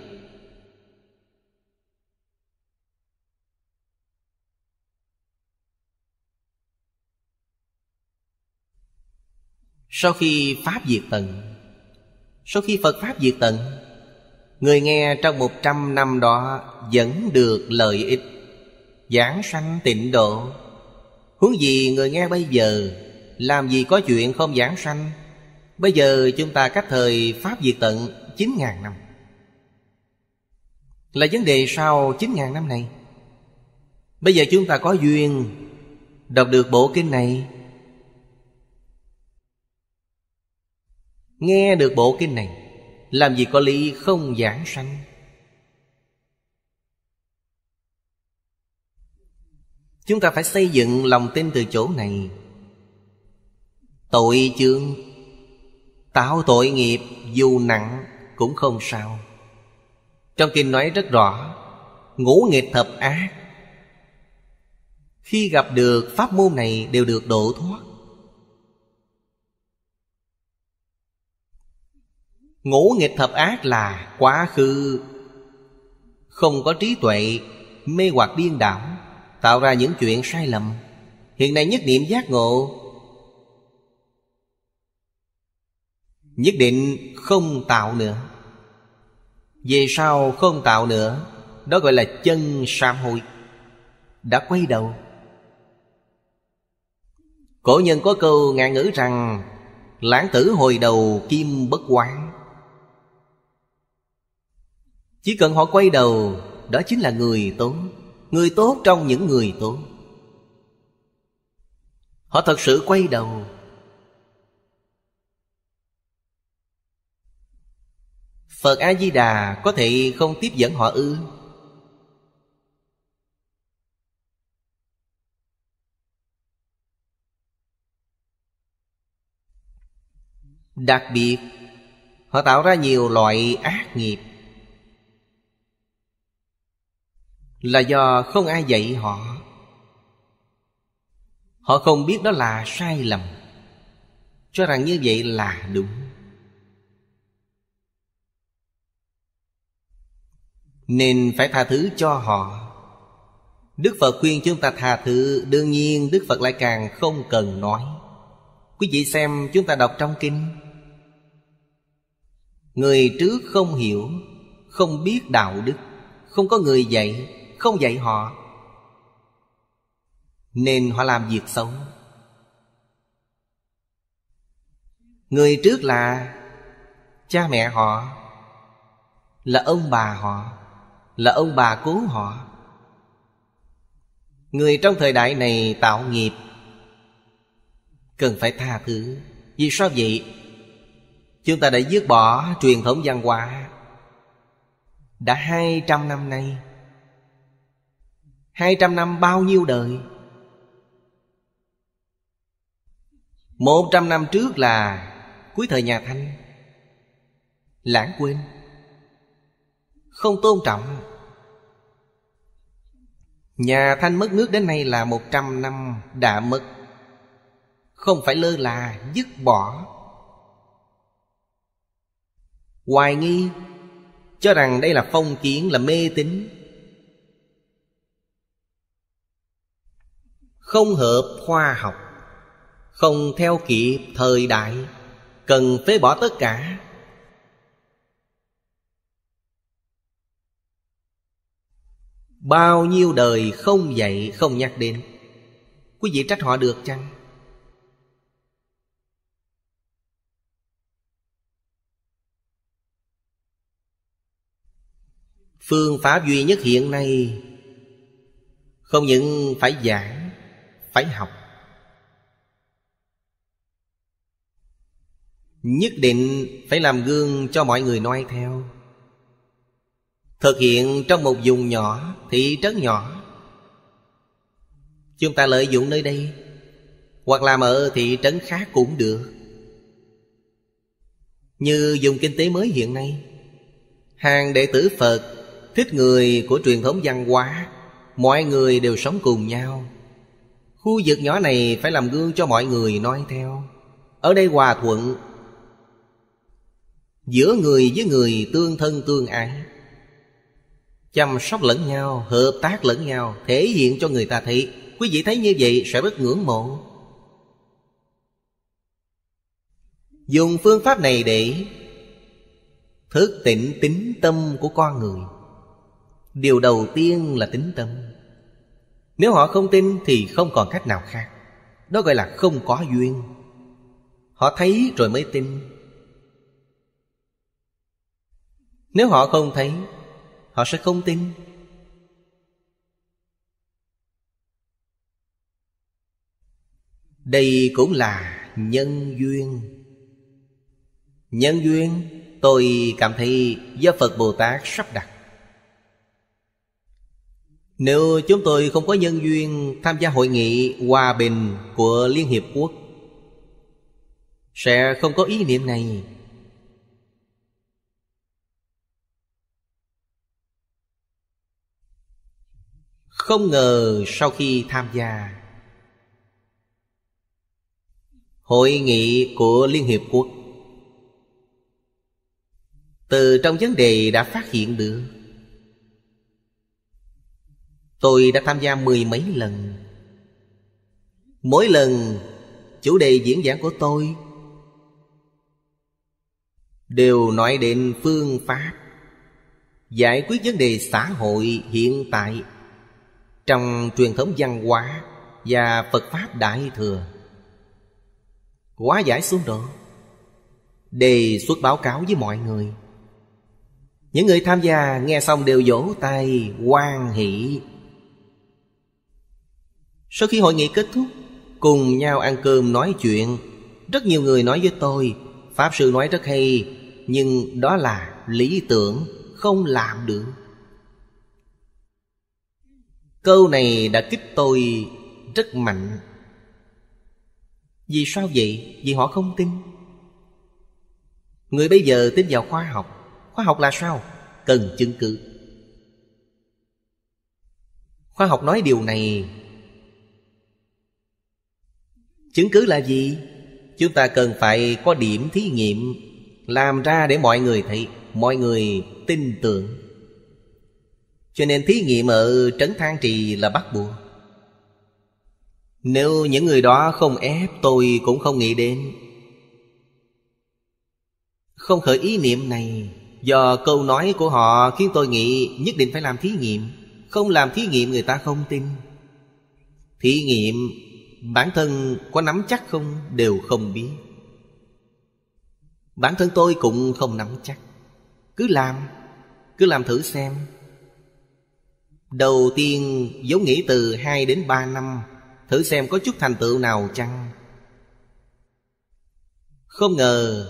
Sau khi Pháp diệt tận Sau khi Phật Pháp diệt tận Người nghe trong một trăm năm đó Vẫn được lợi ích Giảng sanh tịnh độ Huống gì người nghe bây giờ Làm gì có chuyện không giảng sanh Bây giờ chúng ta cách thời Pháp diệt tận 9.000 năm Là vấn đề sau 9.000 năm này Bây giờ chúng ta có duyên Đọc được bộ kinh này Nghe được bộ kinh này Làm gì có lý không giảng sanh Chúng ta phải xây dựng lòng tin từ chỗ này Tội chương Tạo tội nghiệp dù nặng cũng không sao Trong kinh nói rất rõ Ngũ nghịch thập ác Khi gặp được pháp môn này đều được độ thoát ngũ nghịch thập ác là quá khứ không có trí tuệ mê hoặc điên đảo tạo ra những chuyện sai lầm hiện nay nhất niệm giác ngộ nhất định không tạo nữa về sau không tạo nữa đó gọi là chân sám hối đã quay đầu cổ nhân có câu ngạn ngữ rằng lãng tử hồi đầu kim bất quán chỉ cần họ quay đầu Đó chính là người tốt Người tốt trong những người tốt Họ thật sự quay đầu Phật A-di-đà có thể không tiếp dẫn họ ư Đặc biệt Họ tạo ra nhiều loại ác nghiệp là do không ai dạy họ họ không biết đó là sai lầm cho rằng như vậy là đúng nên phải tha thứ cho họ đức phật khuyên chúng ta tha thứ đương nhiên đức phật lại càng không cần nói quý vị xem chúng ta đọc trong kinh người trước không hiểu không biết đạo đức không có người dạy không dạy họ nên họ làm việc xấu người trước là cha mẹ họ là ông bà họ là ông bà cố họ người trong thời đại này tạo nghiệp cần phải tha thứ vì sao vậy chúng ta đã dứt bỏ truyền thống văn hóa đã hai trăm năm nay hai trăm năm bao nhiêu đời một trăm năm trước là cuối thời nhà Thanh Lãng quên Không tôn trọng Nhà Thanh mất nước đến nay là một trăm năm đã mất Không phải lơ là dứt bỏ Hoài nghi Cho rằng đây là phong kiến là mê tín không hợp khoa học không theo kịp thời đại cần phế bỏ tất cả bao nhiêu đời không dạy không nhắc đến quý vị trách họ được chăng phương pháp duy nhất hiện nay không những phải giảng phải học nhất định phải làm gương cho mọi người noi theo thực hiện trong một vùng nhỏ thị trấn nhỏ chúng ta lợi dụng nơi đây hoặc làm ở thị trấn khác cũng được như dùng kinh tế mới hiện nay hàng đệ tử phật thích người của truyền thống văn hóa mọi người đều sống cùng nhau Khu vực nhỏ này phải làm gương cho mọi người noi theo Ở đây hòa thuận Giữa người với người tương thân tương ái Chăm sóc lẫn nhau, hợp tác lẫn nhau Thể hiện cho người ta thấy Quý vị thấy như vậy sẽ rất ngưỡng mộ Dùng phương pháp này để Thức tỉnh tính tâm của con người Điều đầu tiên là tính tâm nếu họ không tin thì không còn cách nào khác Đó gọi là không có duyên Họ thấy rồi mới tin Nếu họ không thấy Họ sẽ không tin Đây cũng là nhân duyên Nhân duyên tôi cảm thấy do Phật Bồ Tát sắp đặt nếu chúng tôi không có nhân duyên tham gia hội nghị hòa bình của Liên Hiệp Quốc Sẽ không có ý niệm này Không ngờ sau khi tham gia Hội nghị của Liên Hiệp Quốc Từ trong vấn đề đã phát hiện được Tôi đã tham gia mười mấy lần Mỗi lần chủ đề diễn giảng của tôi Đều nói đến phương pháp Giải quyết vấn đề xã hội hiện tại Trong truyền thống văn hóa Và Phật Pháp Đại Thừa Quá giải xuống độ Đề xuất báo cáo với mọi người những người tham gia nghe xong đều vỗ tay hoan hỷ sau khi hội nghị kết thúc Cùng nhau ăn cơm nói chuyện Rất nhiều người nói với tôi Pháp sư nói rất hay Nhưng đó là lý tưởng Không làm được Câu này đã kích tôi rất mạnh Vì sao vậy? Vì họ không tin Người bây giờ tin vào khoa học Khoa học là sao? Cần chứng cứ Khoa học nói điều này Chứng cứ là gì? Chúng ta cần phải có điểm thí nghiệm Làm ra để mọi người thấy Mọi người tin tưởng Cho nên thí nghiệm ở Trấn Thang Trì là bắt buộc Nếu những người đó không ép tôi cũng không nghĩ đến Không khởi ý niệm này Do câu nói của họ khiến tôi nghĩ nhất định phải làm thí nghiệm Không làm thí nghiệm người ta không tin Thí nghiệm Bản thân có nắm chắc không đều không biết Bản thân tôi cũng không nắm chắc Cứ làm Cứ làm thử xem Đầu tiên dấu nghĩ từ hai đến ba năm Thử xem có chút thành tựu nào chăng Không ngờ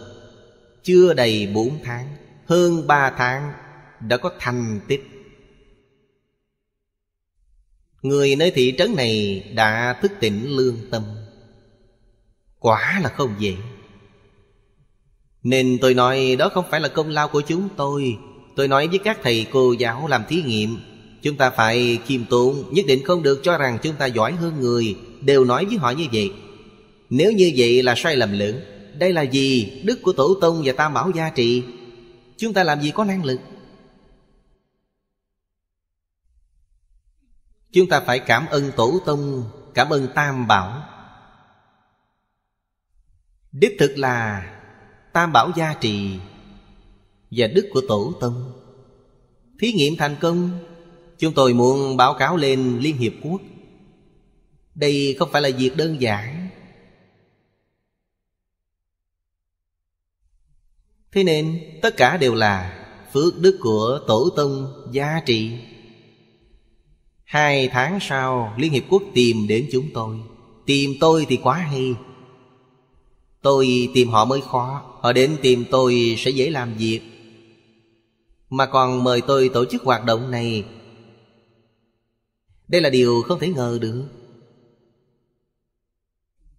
Chưa đầy bốn tháng Hơn ba tháng Đã có thành tích Người nơi thị trấn này đã thức tỉnh lương tâm Quả là không dễ Nên tôi nói đó không phải là công lao của chúng tôi Tôi nói với các thầy cô giáo làm thí nghiệm Chúng ta phải kiềm tốn Nhất định không được cho rằng chúng ta giỏi hơn người Đều nói với họ như vậy Nếu như vậy là sai lầm lớn Đây là gì? Đức của Tổ Tông và Tam Bảo gia trị Chúng ta làm gì có năng lực Chúng ta phải cảm ơn Tổ Tông Cảm ơn Tam Bảo Đích thực là Tam Bảo gia trì Và đức của Tổ Tông Thí nghiệm thành công Chúng tôi muốn báo cáo lên Liên Hiệp Quốc Đây không phải là việc đơn giản Thế nên tất cả đều là Phước đức của Tổ Tông gia trị Hai tháng sau Liên Hiệp Quốc tìm đến chúng tôi Tìm tôi thì quá hay Tôi tìm họ mới khó Họ đến tìm tôi sẽ dễ làm việc Mà còn mời tôi tổ chức hoạt động này Đây là điều không thể ngờ được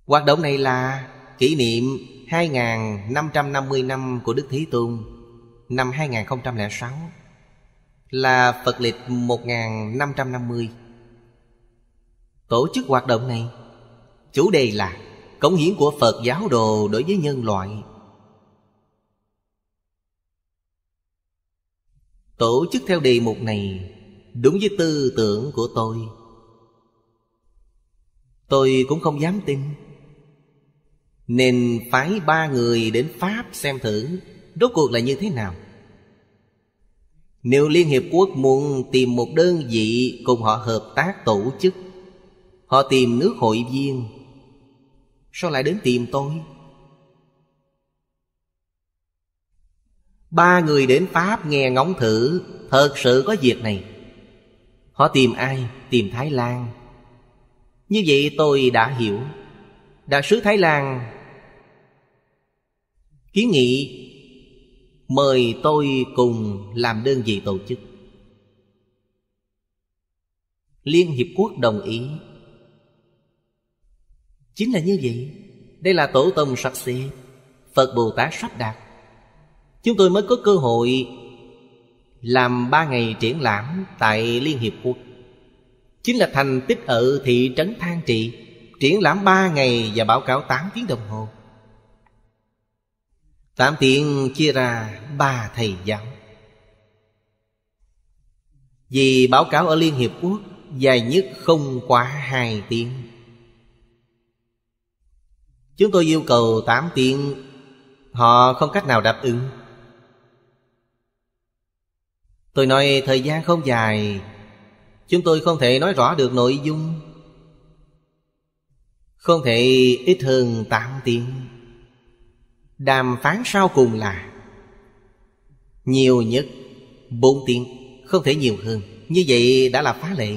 Hoạt động này là kỷ niệm 2.550 năm của Đức Thí Tôn Năm 2006 là Phật lịch 1550. Tổ chức hoạt động này chủ đề là cống hiến của Phật giáo đồ đối với nhân loại. Tổ chức theo đề mục này đúng với tư tưởng của tôi. Tôi cũng không dám tin. Nên phái ba người đến Pháp xem thử rốt cuộc là như thế nào. Nếu Liên Hiệp Quốc muốn tìm một đơn vị cùng họ hợp tác tổ chức Họ tìm nước hội viên Sao lại đến tìm tôi? Ba người đến Pháp nghe ngóng thử Thật sự có việc này Họ tìm ai? Tìm Thái Lan Như vậy tôi đã hiểu Đại sứ Thái Lan Kiến nghị Mời tôi cùng làm đơn vị tổ chức Liên Hiệp Quốc đồng ý Chính là như vậy Đây là tổ tông sắp xếp Phật Bồ Tát sắp đạt Chúng tôi mới có cơ hội Làm ba ngày triển lãm Tại Liên Hiệp Quốc Chính là thành tích ở thị trấn Thang Trị Triển lãm ba ngày và báo cáo tám tiếng đồng hồ Tám tiếng chia ra ba thầy giáo Vì báo cáo ở Liên Hiệp Quốc Dài nhất không quá hai tiếng Chúng tôi yêu cầu tám tiếng Họ không cách nào đáp ứng Tôi nói thời gian không dài Chúng tôi không thể nói rõ được nội dung Không thể ít hơn 8 tiếng Đàm phán sau cùng là Nhiều nhất bốn tiếng Không thể nhiều hơn Như vậy đã là phá lệ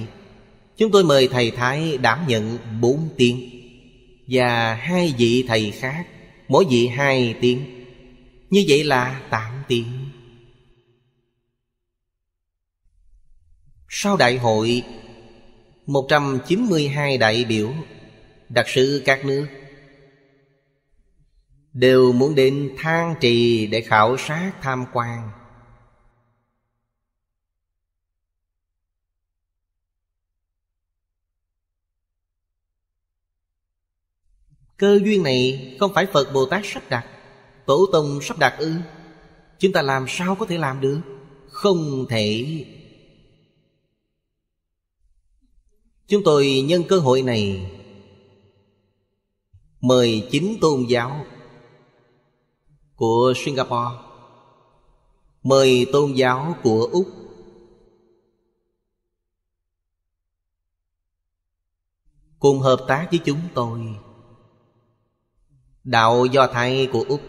Chúng tôi mời thầy Thái đảm nhận bốn tiếng Và hai vị thầy khác Mỗi vị hai tiếng Như vậy là tám tiếng Sau đại hội 192 đại biểu Đặc sự các nước đều muốn đến than trì để khảo sát tham quan cơ duyên này không phải phật bồ tát sắp đặt tổ tông sắp đặt ư chúng ta làm sao có thể làm được không thể chúng tôi nhân cơ hội này mời chính tôn giáo của Singapore Mời tôn giáo của Úc Cùng hợp tác với chúng tôi Đạo Do Thái của Úc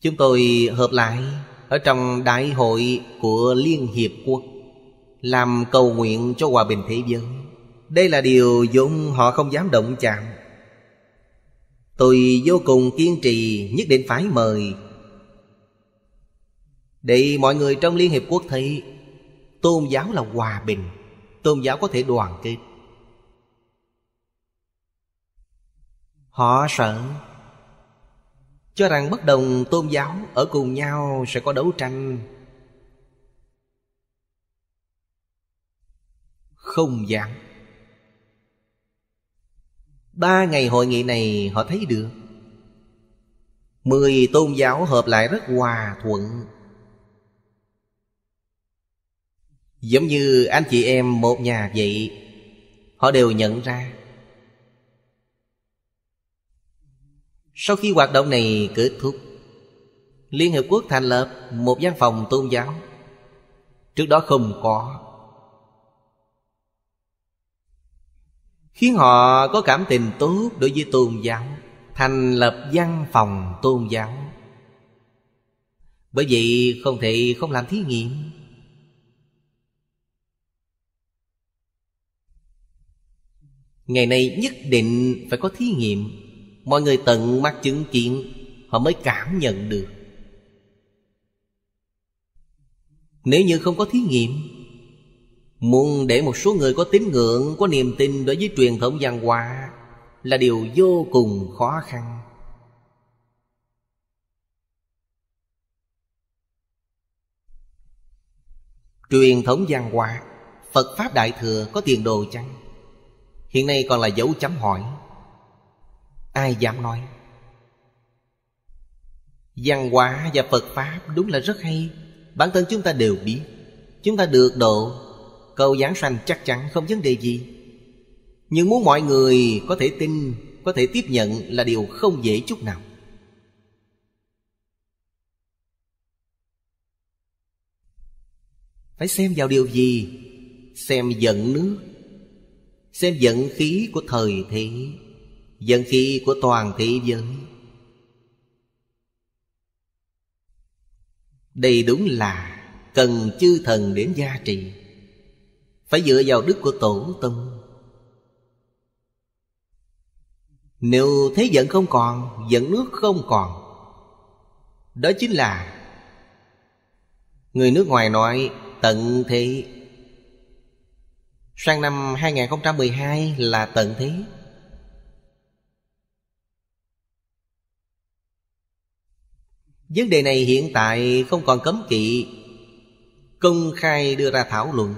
Chúng tôi hợp lại Ở trong đại hội của Liên Hiệp Quốc Làm cầu nguyện cho hòa bình thế giới Đây là điều dũng họ không dám động chạm Tôi vô cùng kiên trì nhất định phải mời Để mọi người trong Liên Hiệp Quốc thấy Tôn giáo là hòa bình Tôn giáo có thể đoàn kết Họ sợ Cho rằng bất đồng tôn giáo ở cùng nhau sẽ có đấu tranh Không dám Ba ngày hội nghị này họ thấy được Mười tôn giáo hợp lại rất hòa thuận Giống như anh chị em một nhà vậy Họ đều nhận ra Sau khi hoạt động này kết thúc Liên hợp Quốc thành lập một văn phòng tôn giáo Trước đó không có khiến họ có cảm tình tốt đối với tôn giáo thành lập văn phòng tôn giáo bởi vậy không thể không làm thí nghiệm ngày nay nhất định phải có thí nghiệm mọi người tận mắt chứng kiến họ mới cảm nhận được nếu như không có thí nghiệm Muốn để một số người có tín ngưỡng Có niềm tin đối với truyền thống văn hóa Là điều vô cùng khó khăn Truyền thống văn hóa Phật Pháp Đại Thừa có tiền đồ chăng? Hiện nay còn là dấu chấm hỏi Ai dám nói Văn hóa và Phật Pháp đúng là rất hay Bản thân chúng ta đều biết Chúng ta được độ Cầu giảng sanh chắc chắn không vấn đề gì Nhưng muốn mọi người có thể tin Có thể tiếp nhận là điều không dễ chút nào Phải xem vào điều gì Xem giận nước Xem giận khí của thời thế Giận khí của toàn thế giới Đây đúng là cần chư thần đến gia trì phải dựa vào đức của tổ tông nếu thế giận không còn giận nước không còn đó chính là người nước ngoài nói tận thế sang năm 2012 là tận thế Vấn đề này hiện tại không còn cấm kỵ Công khai đưa ra thảo luận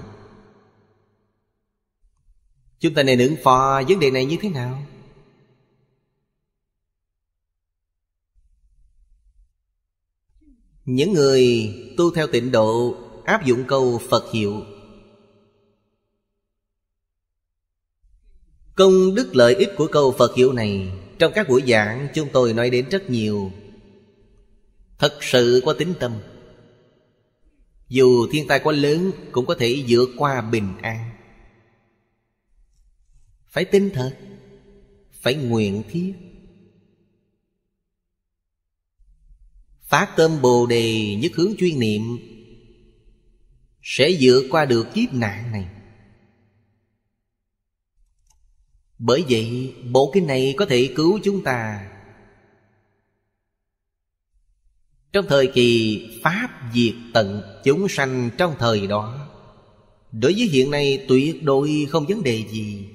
Chúng ta nên ứng phó vấn đề này như thế nào? Những người tu theo tịnh độ áp dụng câu Phật hiệu Công đức lợi ích của câu Phật hiệu này Trong các buổi giảng chúng tôi nói đến rất nhiều Thật sự có tính tâm Dù thiên tai quá lớn Cũng có thể vượt qua bình an phải tin thật phải nguyện thiết phát tâm bồ đề nhất hướng chuyên niệm sẽ vượt qua được kiếp nạn này bởi vậy bộ kinh này có thể cứu chúng ta trong thời kỳ pháp diệt tận chúng sanh trong thời đó đối với hiện nay tuyệt đối không vấn đề gì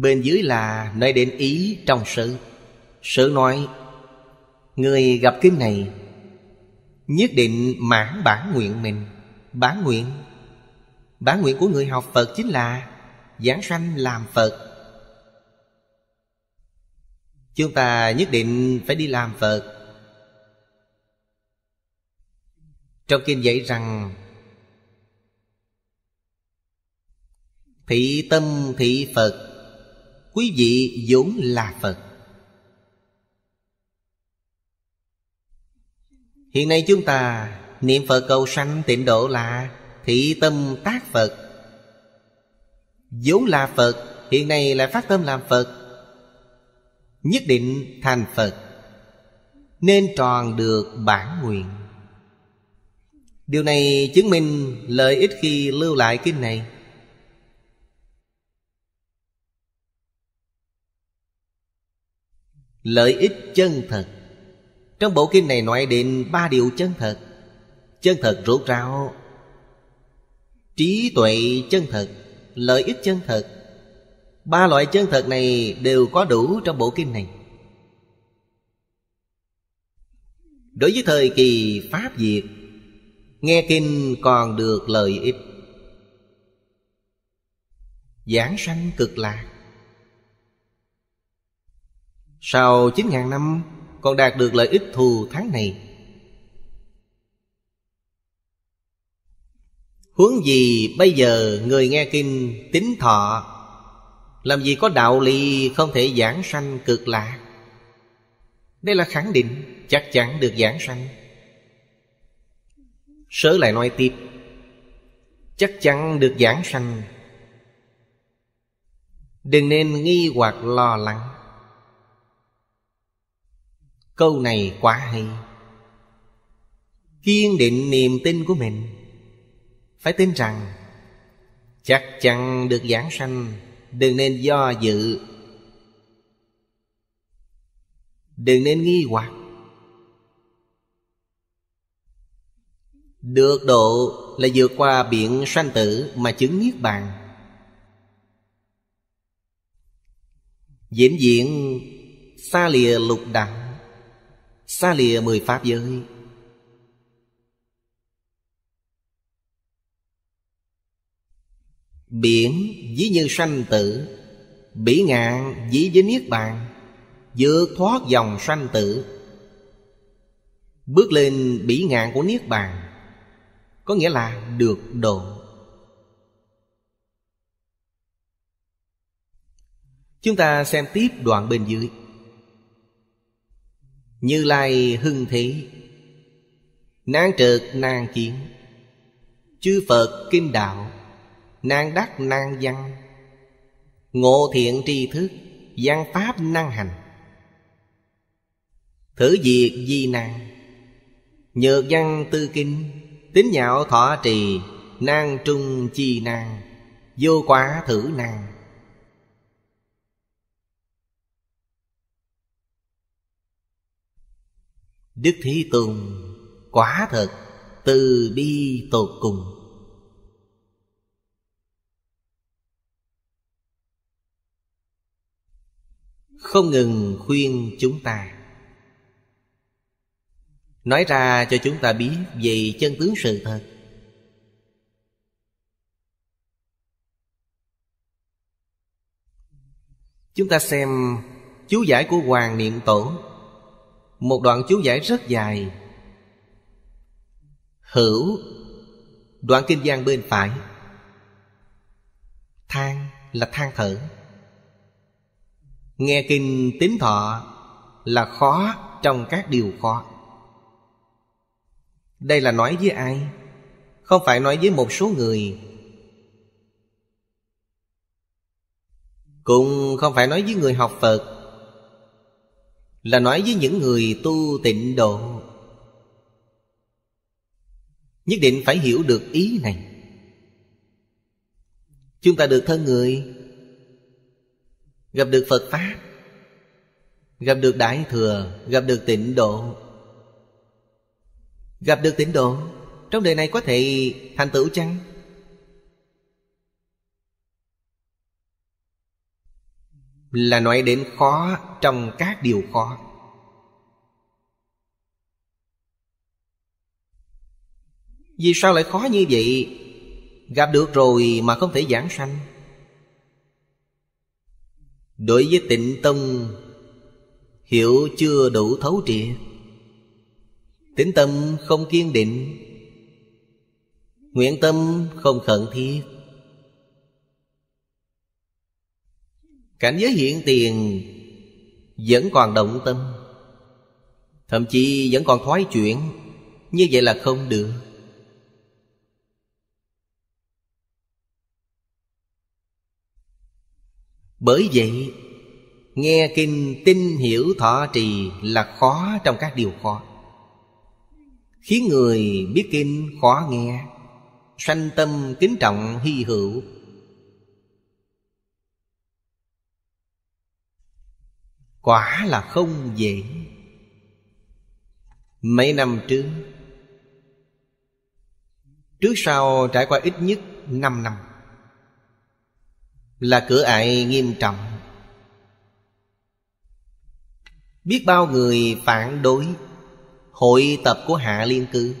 Bên dưới là nói đến ý trong sự Sự nói Người gặp kinh này Nhất định mãn bản nguyện mình Bản nguyện Bản nguyện của người học Phật chính là Giảng sanh làm Phật Chúng ta nhất định phải đi làm Phật Trong kinh dạy rằng Thị tâm thị Phật quý vị vốn là phật hiện nay chúng ta niệm phật cầu sanh tịnh độ là thị tâm tác phật vốn là phật hiện nay lại phát tâm làm phật nhất định thành phật nên tròn được bản nguyện điều này chứng minh lợi ích khi lưu lại kinh này lợi ích chân thật trong bộ kinh này nói đến ba điều chân thật chân thật rốt ráo trí tuệ chân thật lợi ích chân thật ba loại chân thật này đều có đủ trong bộ kinh này đối với thời kỳ pháp diệt nghe kinh còn được lợi ích giảng sanh cực lạc sau 9.000 năm còn đạt được lợi ích thù tháng này Huống gì bây giờ người nghe kinh tính thọ Làm gì có đạo lý không thể giảng sanh cực lạ Đây là khẳng định chắc chắn được giảng sanh Sớ lại nói tiếp Chắc chắn được giảng sanh Đừng nên nghi hoặc lo lắng câu này quá hay kiên định niềm tin của mình phải tin rằng chắc chắn được giảng sanh đừng nên do dự đừng nên nghi hoặc được độ là vượt qua biển sanh tử mà chứng niết bàn diễn diện xa lìa lục đạo xa lìa mười pháp giới biển ví như sanh tử bỉ ngạn ví với niết bàn vượt thoát dòng sanh tử bước lên bỉ ngạn của niết bàn có nghĩa là được độ chúng ta xem tiếp đoạn bên dưới như Lai hưng thế Nan trượt nan kiến Chư Phật kim đạo Nan đắc nan văn Ngộ thiện tri thức Văn pháp năng hành Thử diệt di nan Nhược văn tư kinh tính nhạo thọ trì Nan trung chi nan Vô quả thử nàng. Đức Thế Tôn Quả thật Từ bi tột cùng Không ngừng khuyên chúng ta Nói ra cho chúng ta biết về chân tướng sự thật Chúng ta xem chú giải của Hoàng Niệm Tổ một đoạn chú giải rất dài Hữu Đoạn kinh gian bên phải Than là than thở Nghe kinh tín thọ Là khó trong các điều khó Đây là nói với ai? Không phải nói với một số người Cũng không phải nói với người học Phật là nói với những người tu tịnh độ nhất định phải hiểu được ý này chúng ta được thân người gặp được phật pháp gặp được đại thừa gặp được tịnh độ gặp được tịnh độ trong đời này có thể thành tựu chăng là nói đến khó trong các điều khó vì sao lại khó như vậy gặp được rồi mà không thể giảng sanh đối với tịnh tâm hiểu chưa đủ thấu triệt Tịnh tâm không kiên định nguyện tâm không khẩn thiết cảnh giới hiện tiền vẫn còn động tâm thậm chí vẫn còn thoái chuyển như vậy là không được bởi vậy nghe kinh tin hiểu thọ trì là khó trong các điều khó khiến người biết kinh khó nghe sanh tâm kính trọng hy hữu quả là không dễ mấy năm trước trước sau trải qua ít nhất năm năm là cửa ải nghiêm trọng biết bao người phản đối hội tập của hạ liên cư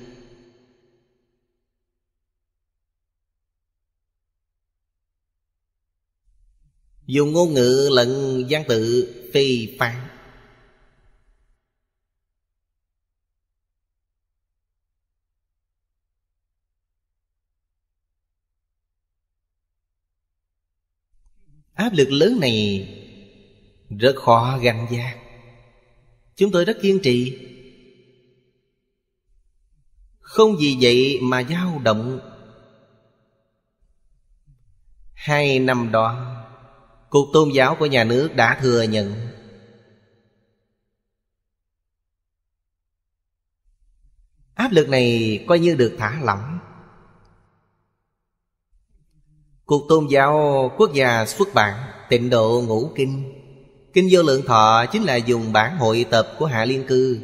dùng ngôn ngữ lẫn văn tự phi phán áp lực lớn này rất khó gánh giác chúng tôi rất kiên trì không vì vậy mà dao động hai năm đó cục tôn giáo của nhà nước đã thừa nhận áp lực này coi như được thả lỏng cục tôn giáo quốc gia xuất bản tịnh độ ngũ kinh kinh vô lượng thọ chính là dùng bản hội tập của hạ liên cư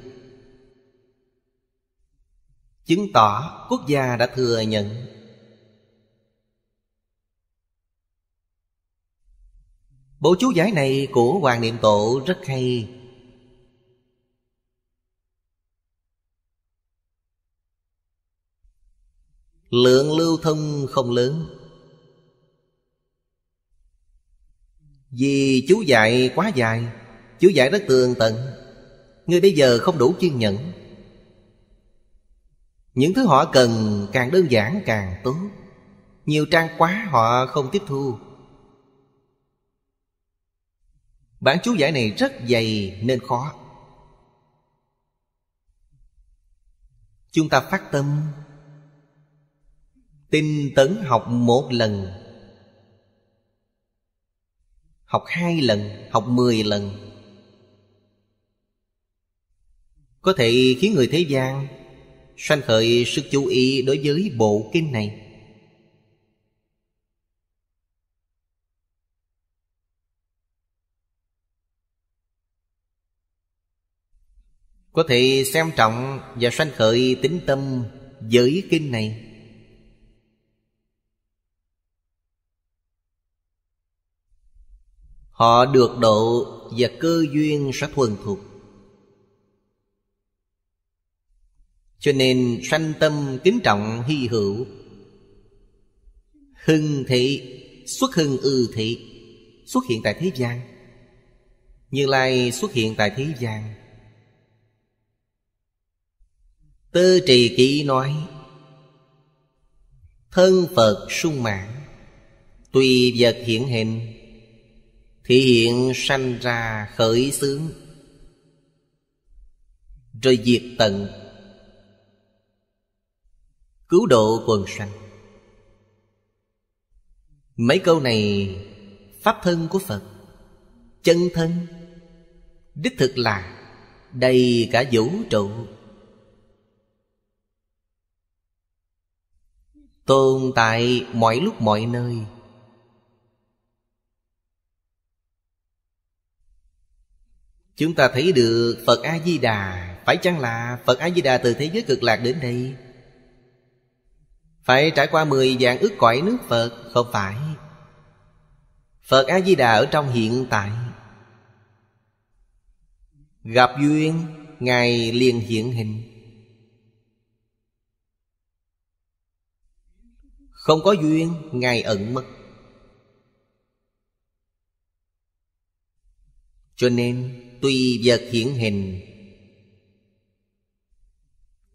chứng tỏ quốc gia đã thừa nhận Bộ chú giải này của Hoàng Niệm Tổ rất hay Lượng lưu thông không lớn Vì chú dạy quá dài Chú dạy rất tường tận Người bây giờ không đủ kiên nhẫn Những thứ họ cần càng đơn giản càng tốt Nhiều trang quá họ không tiếp thu Bản chú giải này rất dày nên khó Chúng ta phát tâm Tinh tấn học một lần Học hai lần, học mười lần Có thể khiến người thế gian Sanh khởi sức chú ý đối với bộ kinh này Có thể xem trọng và sanh khởi tính tâm giới kinh này Họ được độ và cơ duyên sẽ thuần thuộc Cho nên sanh tâm kính trọng hy hữu Hưng thị xuất hưng ư thị Xuất hiện tại thế gian Như Lai xuất hiện tại thế gian Tư trì kỹ nói Thân Phật sung mãn Tùy vật hiện hình Thì hiện sanh ra khởi xướng Rồi diệt tận Cứu độ quần sanh Mấy câu này Pháp thân của Phật Chân thân Đích thực là Đầy cả vũ trụ tồn tại mọi lúc mọi nơi chúng ta thấy được phật a di đà phải chăng là phật a di đà từ thế giới cực lạc đến đây phải trải qua mười vạn ước cõi nước phật không phải phật a di đà ở trong hiện tại gặp duyên ngài liền hiện hình Không có duyên Ngài ẩn mất Cho nên tùy vật hiển hình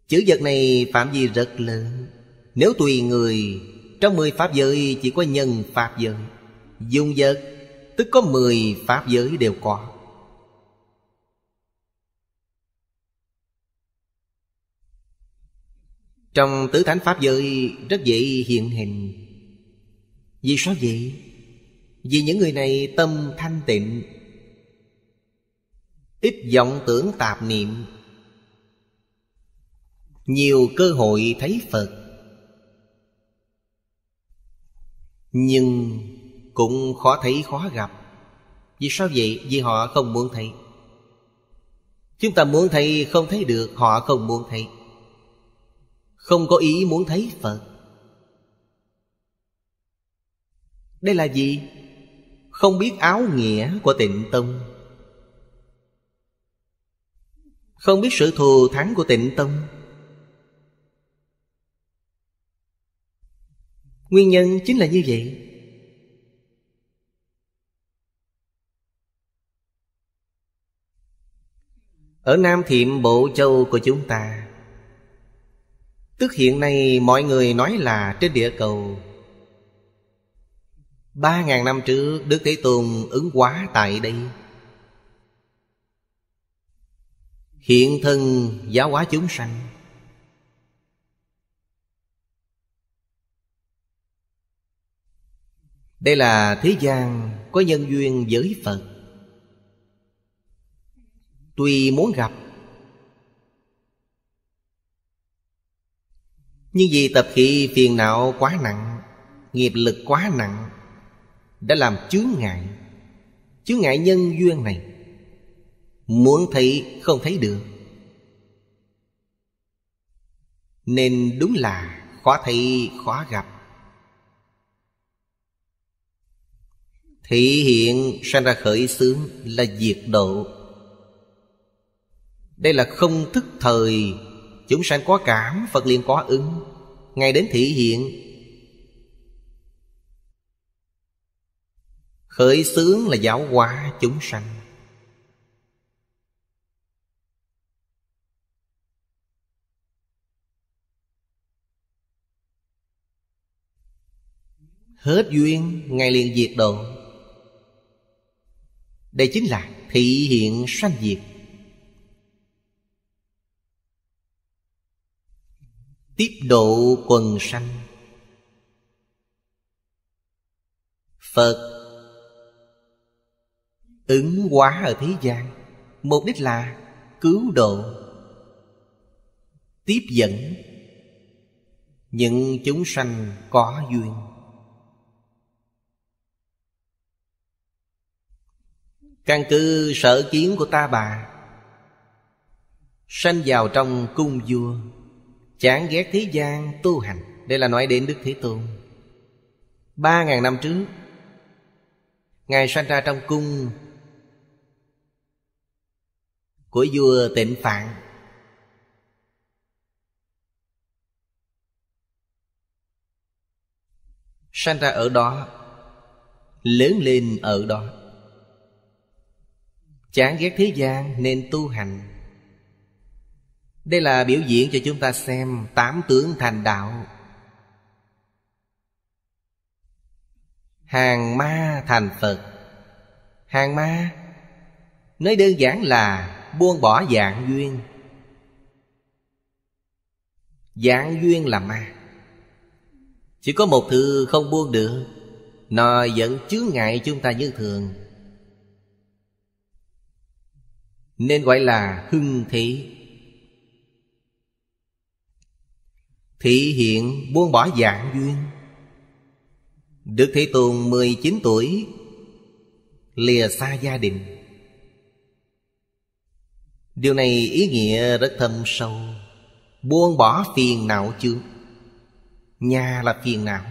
Chữ vật này phạm gì rất lớn Nếu tùy người Trong mười pháp giới chỉ có nhân pháp giới Dung vật Tức có mười pháp giới đều có Trong tứ thánh pháp giới rất dễ hiện hình Vì sao vậy? Vì những người này tâm thanh tịnh Ít vọng tưởng tạp niệm Nhiều cơ hội thấy Phật Nhưng cũng khó thấy khó gặp Vì sao vậy? Vì họ không muốn thấy Chúng ta muốn thấy không thấy được Họ không muốn thấy không có ý muốn thấy phật đây là gì không biết áo nghĩa của tịnh tông không biết sự thù thắng của tịnh tông nguyên nhân chính là như vậy ở nam thiệm bộ châu của chúng ta Tức hiện nay mọi người nói là trên địa cầu Ba ngàn năm trước Đức Thế Tôn ứng quá tại đây Hiện thân giáo hóa chúng sanh Đây là thế gian có nhân duyên với Phật Tuy muốn gặp Nhưng vì tập khí phiền não quá nặng Nghiệp lực quá nặng Đã làm chướng ngại Chướng ngại nhân duyên này Muốn thấy không thấy được Nên đúng là khó thấy khó gặp Thị hiện sanh ra khởi xướng là diệt độ Đây là không thức thời Chúng sanh có cảm Phật liền có ứng Ngay đến thị hiện Khởi xướng là giáo hóa chúng sanh Hết duyên Ngài liền diệt độ Đây chính là thị hiện sanh diệt Tiếp độ quần sanh Phật Ứng hóa ở thế gian Mục đích là cứu độ Tiếp dẫn Những chúng sanh có duyên Căn cứ sở kiến của ta bà Sanh vào trong cung vua Chán ghét thế gian tu hành Đây là nói đến Đức Thế Tôn Ba ngàn năm trước Ngài sanh ra trong cung Của vua tịnh Phạn Sanh ra ở đó Lớn lên ở đó Chán ghét thế gian nên tu hành đây là biểu diễn cho chúng ta xem Tám tướng thành đạo Hàng ma thành Phật Hàng ma Nói đơn giản là Buông bỏ dạng duyên Dạng duyên là ma Chỉ có một thứ không buông được Nó vẫn chướng ngại chúng ta như thường Nên gọi là hưng thị Thị hiện buông bỏ dạng duyên Đức Thế Tôn 19 tuổi Lìa xa gia đình Điều này ý nghĩa rất thâm sâu Buông bỏ phiền não chưa Nhà là phiền não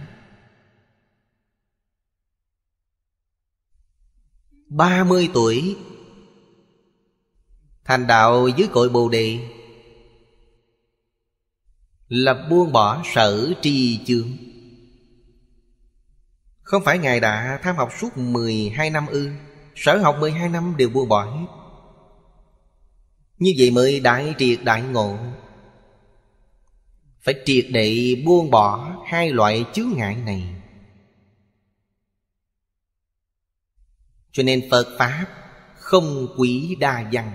ba mươi tuổi Thành đạo dưới cội Bồ Đề là buông bỏ sở tri chướng không phải Ngài đã tham học suốt 12 năm ư Sở học 12 năm đều buông bỏ hết Như vậy mới đại triệt đại ngộ Phải triệt để buông bỏ hai loại chướng ngại này Cho nên Phật Pháp không quỷ đa văn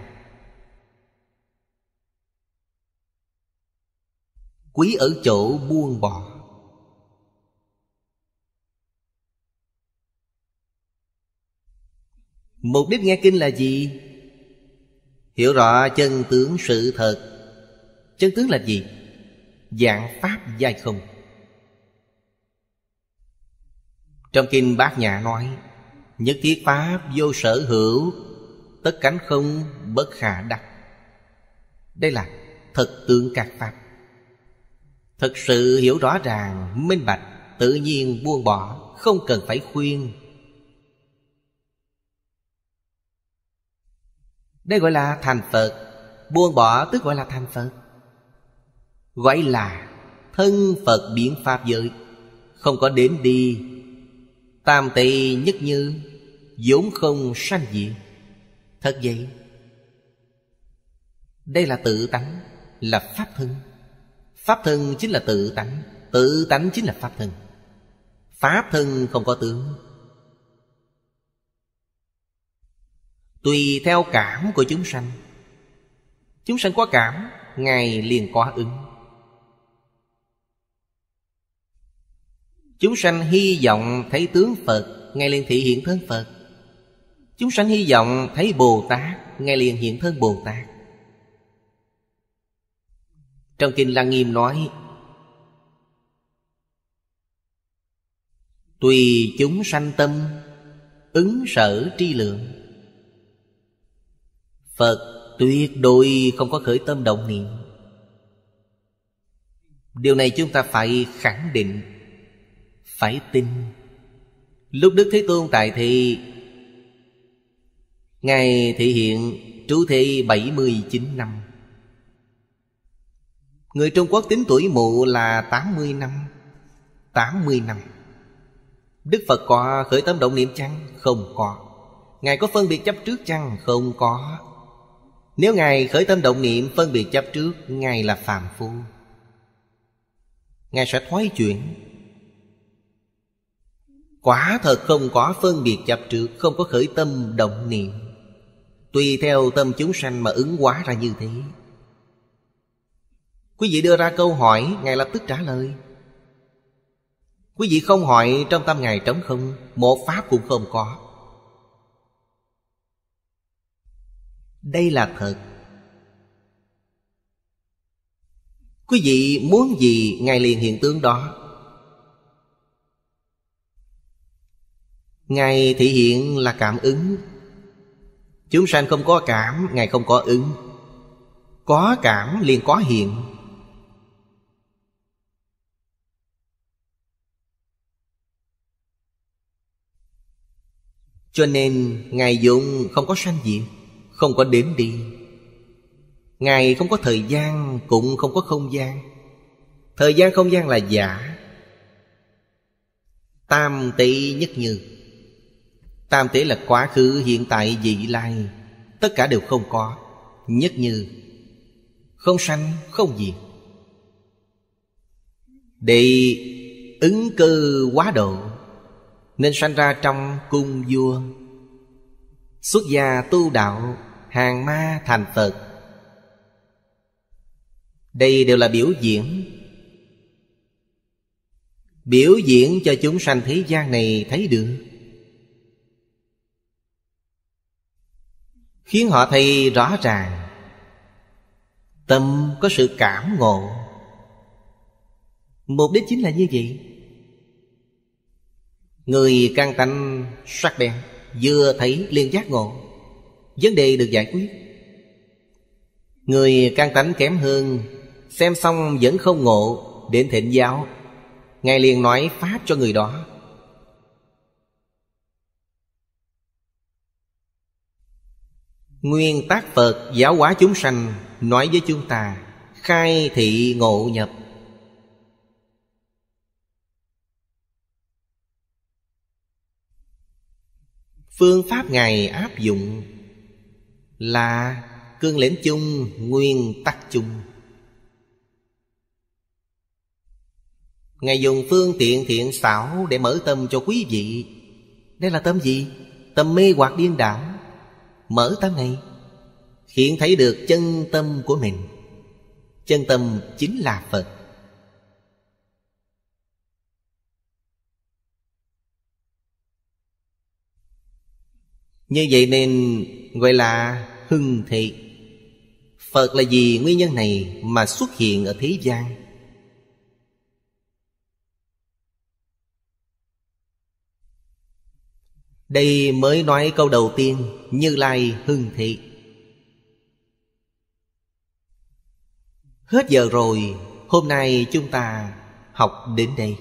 quý ở chỗ buông bỏ mục đích nghe kinh là gì hiểu rõ chân tướng sự thật chân tướng là gì dạng pháp giai không trong kinh bát nhã nói nhất thiết pháp vô sở hữu tất cánh không bất khả đắc đây là thật tướng các pháp Thực sự hiểu rõ ràng, minh bạch Tự nhiên buông bỏ, không cần phải khuyên Đây gọi là thành Phật Buông bỏ tức gọi là thành Phật Gọi là thân Phật biến Pháp giới Không có đến đi Tam tỳ nhất như vốn không sanh diệt Thật vậy Đây là tự tánh Là Pháp thân Pháp thân chính là tự tánh Tự tánh chính là pháp thân Pháp thân không có tướng Tùy theo cảm của chúng sanh Chúng sanh có cảm Ngài liền có ứng Chúng sanh hy vọng thấy tướng Phật Ngài liền thị hiện thân Phật Chúng sanh hy vọng thấy Bồ Tát Ngài liền hiện thân Bồ Tát trong Kinh Lăng Nghiêm nói Tùy chúng sanh tâm Ứng sở tri lượng Phật tuyệt đối không có khởi tâm động niệm Điều này chúng ta phải khẳng định Phải tin Lúc Đức Thế Tôn tại thì Ngài thị hiện trú thế 79 năm Người Trung Quốc tính tuổi mụ là 80 năm 80 năm Đức Phật có khởi tâm động niệm chăng? Không có Ngài có phân biệt chấp trước chăng? Không có Nếu Ngài khởi tâm động niệm phân biệt chấp trước Ngài là phàm phu Ngài sẽ thoái chuyển Quả thật không có phân biệt chấp trước Không có khởi tâm động niệm Tùy theo tâm chúng sanh mà ứng hóa ra như thế Quý vị đưa ra câu hỏi Ngài lập tức trả lời Quý vị không hỏi trong tâm Ngài trống không Một pháp cũng không có Đây là thật Quý vị muốn gì Ngài liền hiện tướng đó Ngài thể hiện là cảm ứng Chúng sanh không có cảm Ngài không có ứng Có cảm liền có hiện Cho nên Ngài dụng không có sanh diệt Không có đến đi Ngài không có thời gian Cũng không có không gian Thời gian không gian là giả Tam tỷ nhất như Tam tỷ là quá khứ hiện tại vị lai Tất cả đều không có Nhất như Không sanh không diệt Để ứng cư quá độ nên sanh ra trong cung vua Xuất gia tu đạo Hàng ma thành Phật Đây đều là biểu diễn Biểu diễn cho chúng sanh thế gian này thấy được Khiến họ thấy rõ ràng Tâm có sự cảm ngộ Mục đích chính là như vậy Người căng tánh sắc bén Vừa thấy liền giác ngộ Vấn đề được giải quyết Người căng tánh kém hơn Xem xong vẫn không ngộ Đến thịnh giáo Ngài liền nói Pháp cho người đó Nguyên tác Phật giáo hóa chúng sanh Nói với chúng ta Khai thị ngộ nhập Phương pháp Ngài áp dụng là cương lĩnh chung, nguyên tắc chung. Ngài dùng phương tiện thiện xảo để mở tâm cho quý vị. Đây là tâm gì? Tâm mê hoặc điên đảo. Mở tâm này, hiện thấy được chân tâm của mình. Chân tâm chính là Phật. Như vậy nên gọi là hưng thị Phật là vì nguyên nhân này mà xuất hiện ở thế gian Đây mới nói câu đầu tiên Như Lai hưng thị Hết giờ rồi Hôm nay chúng ta học đến đây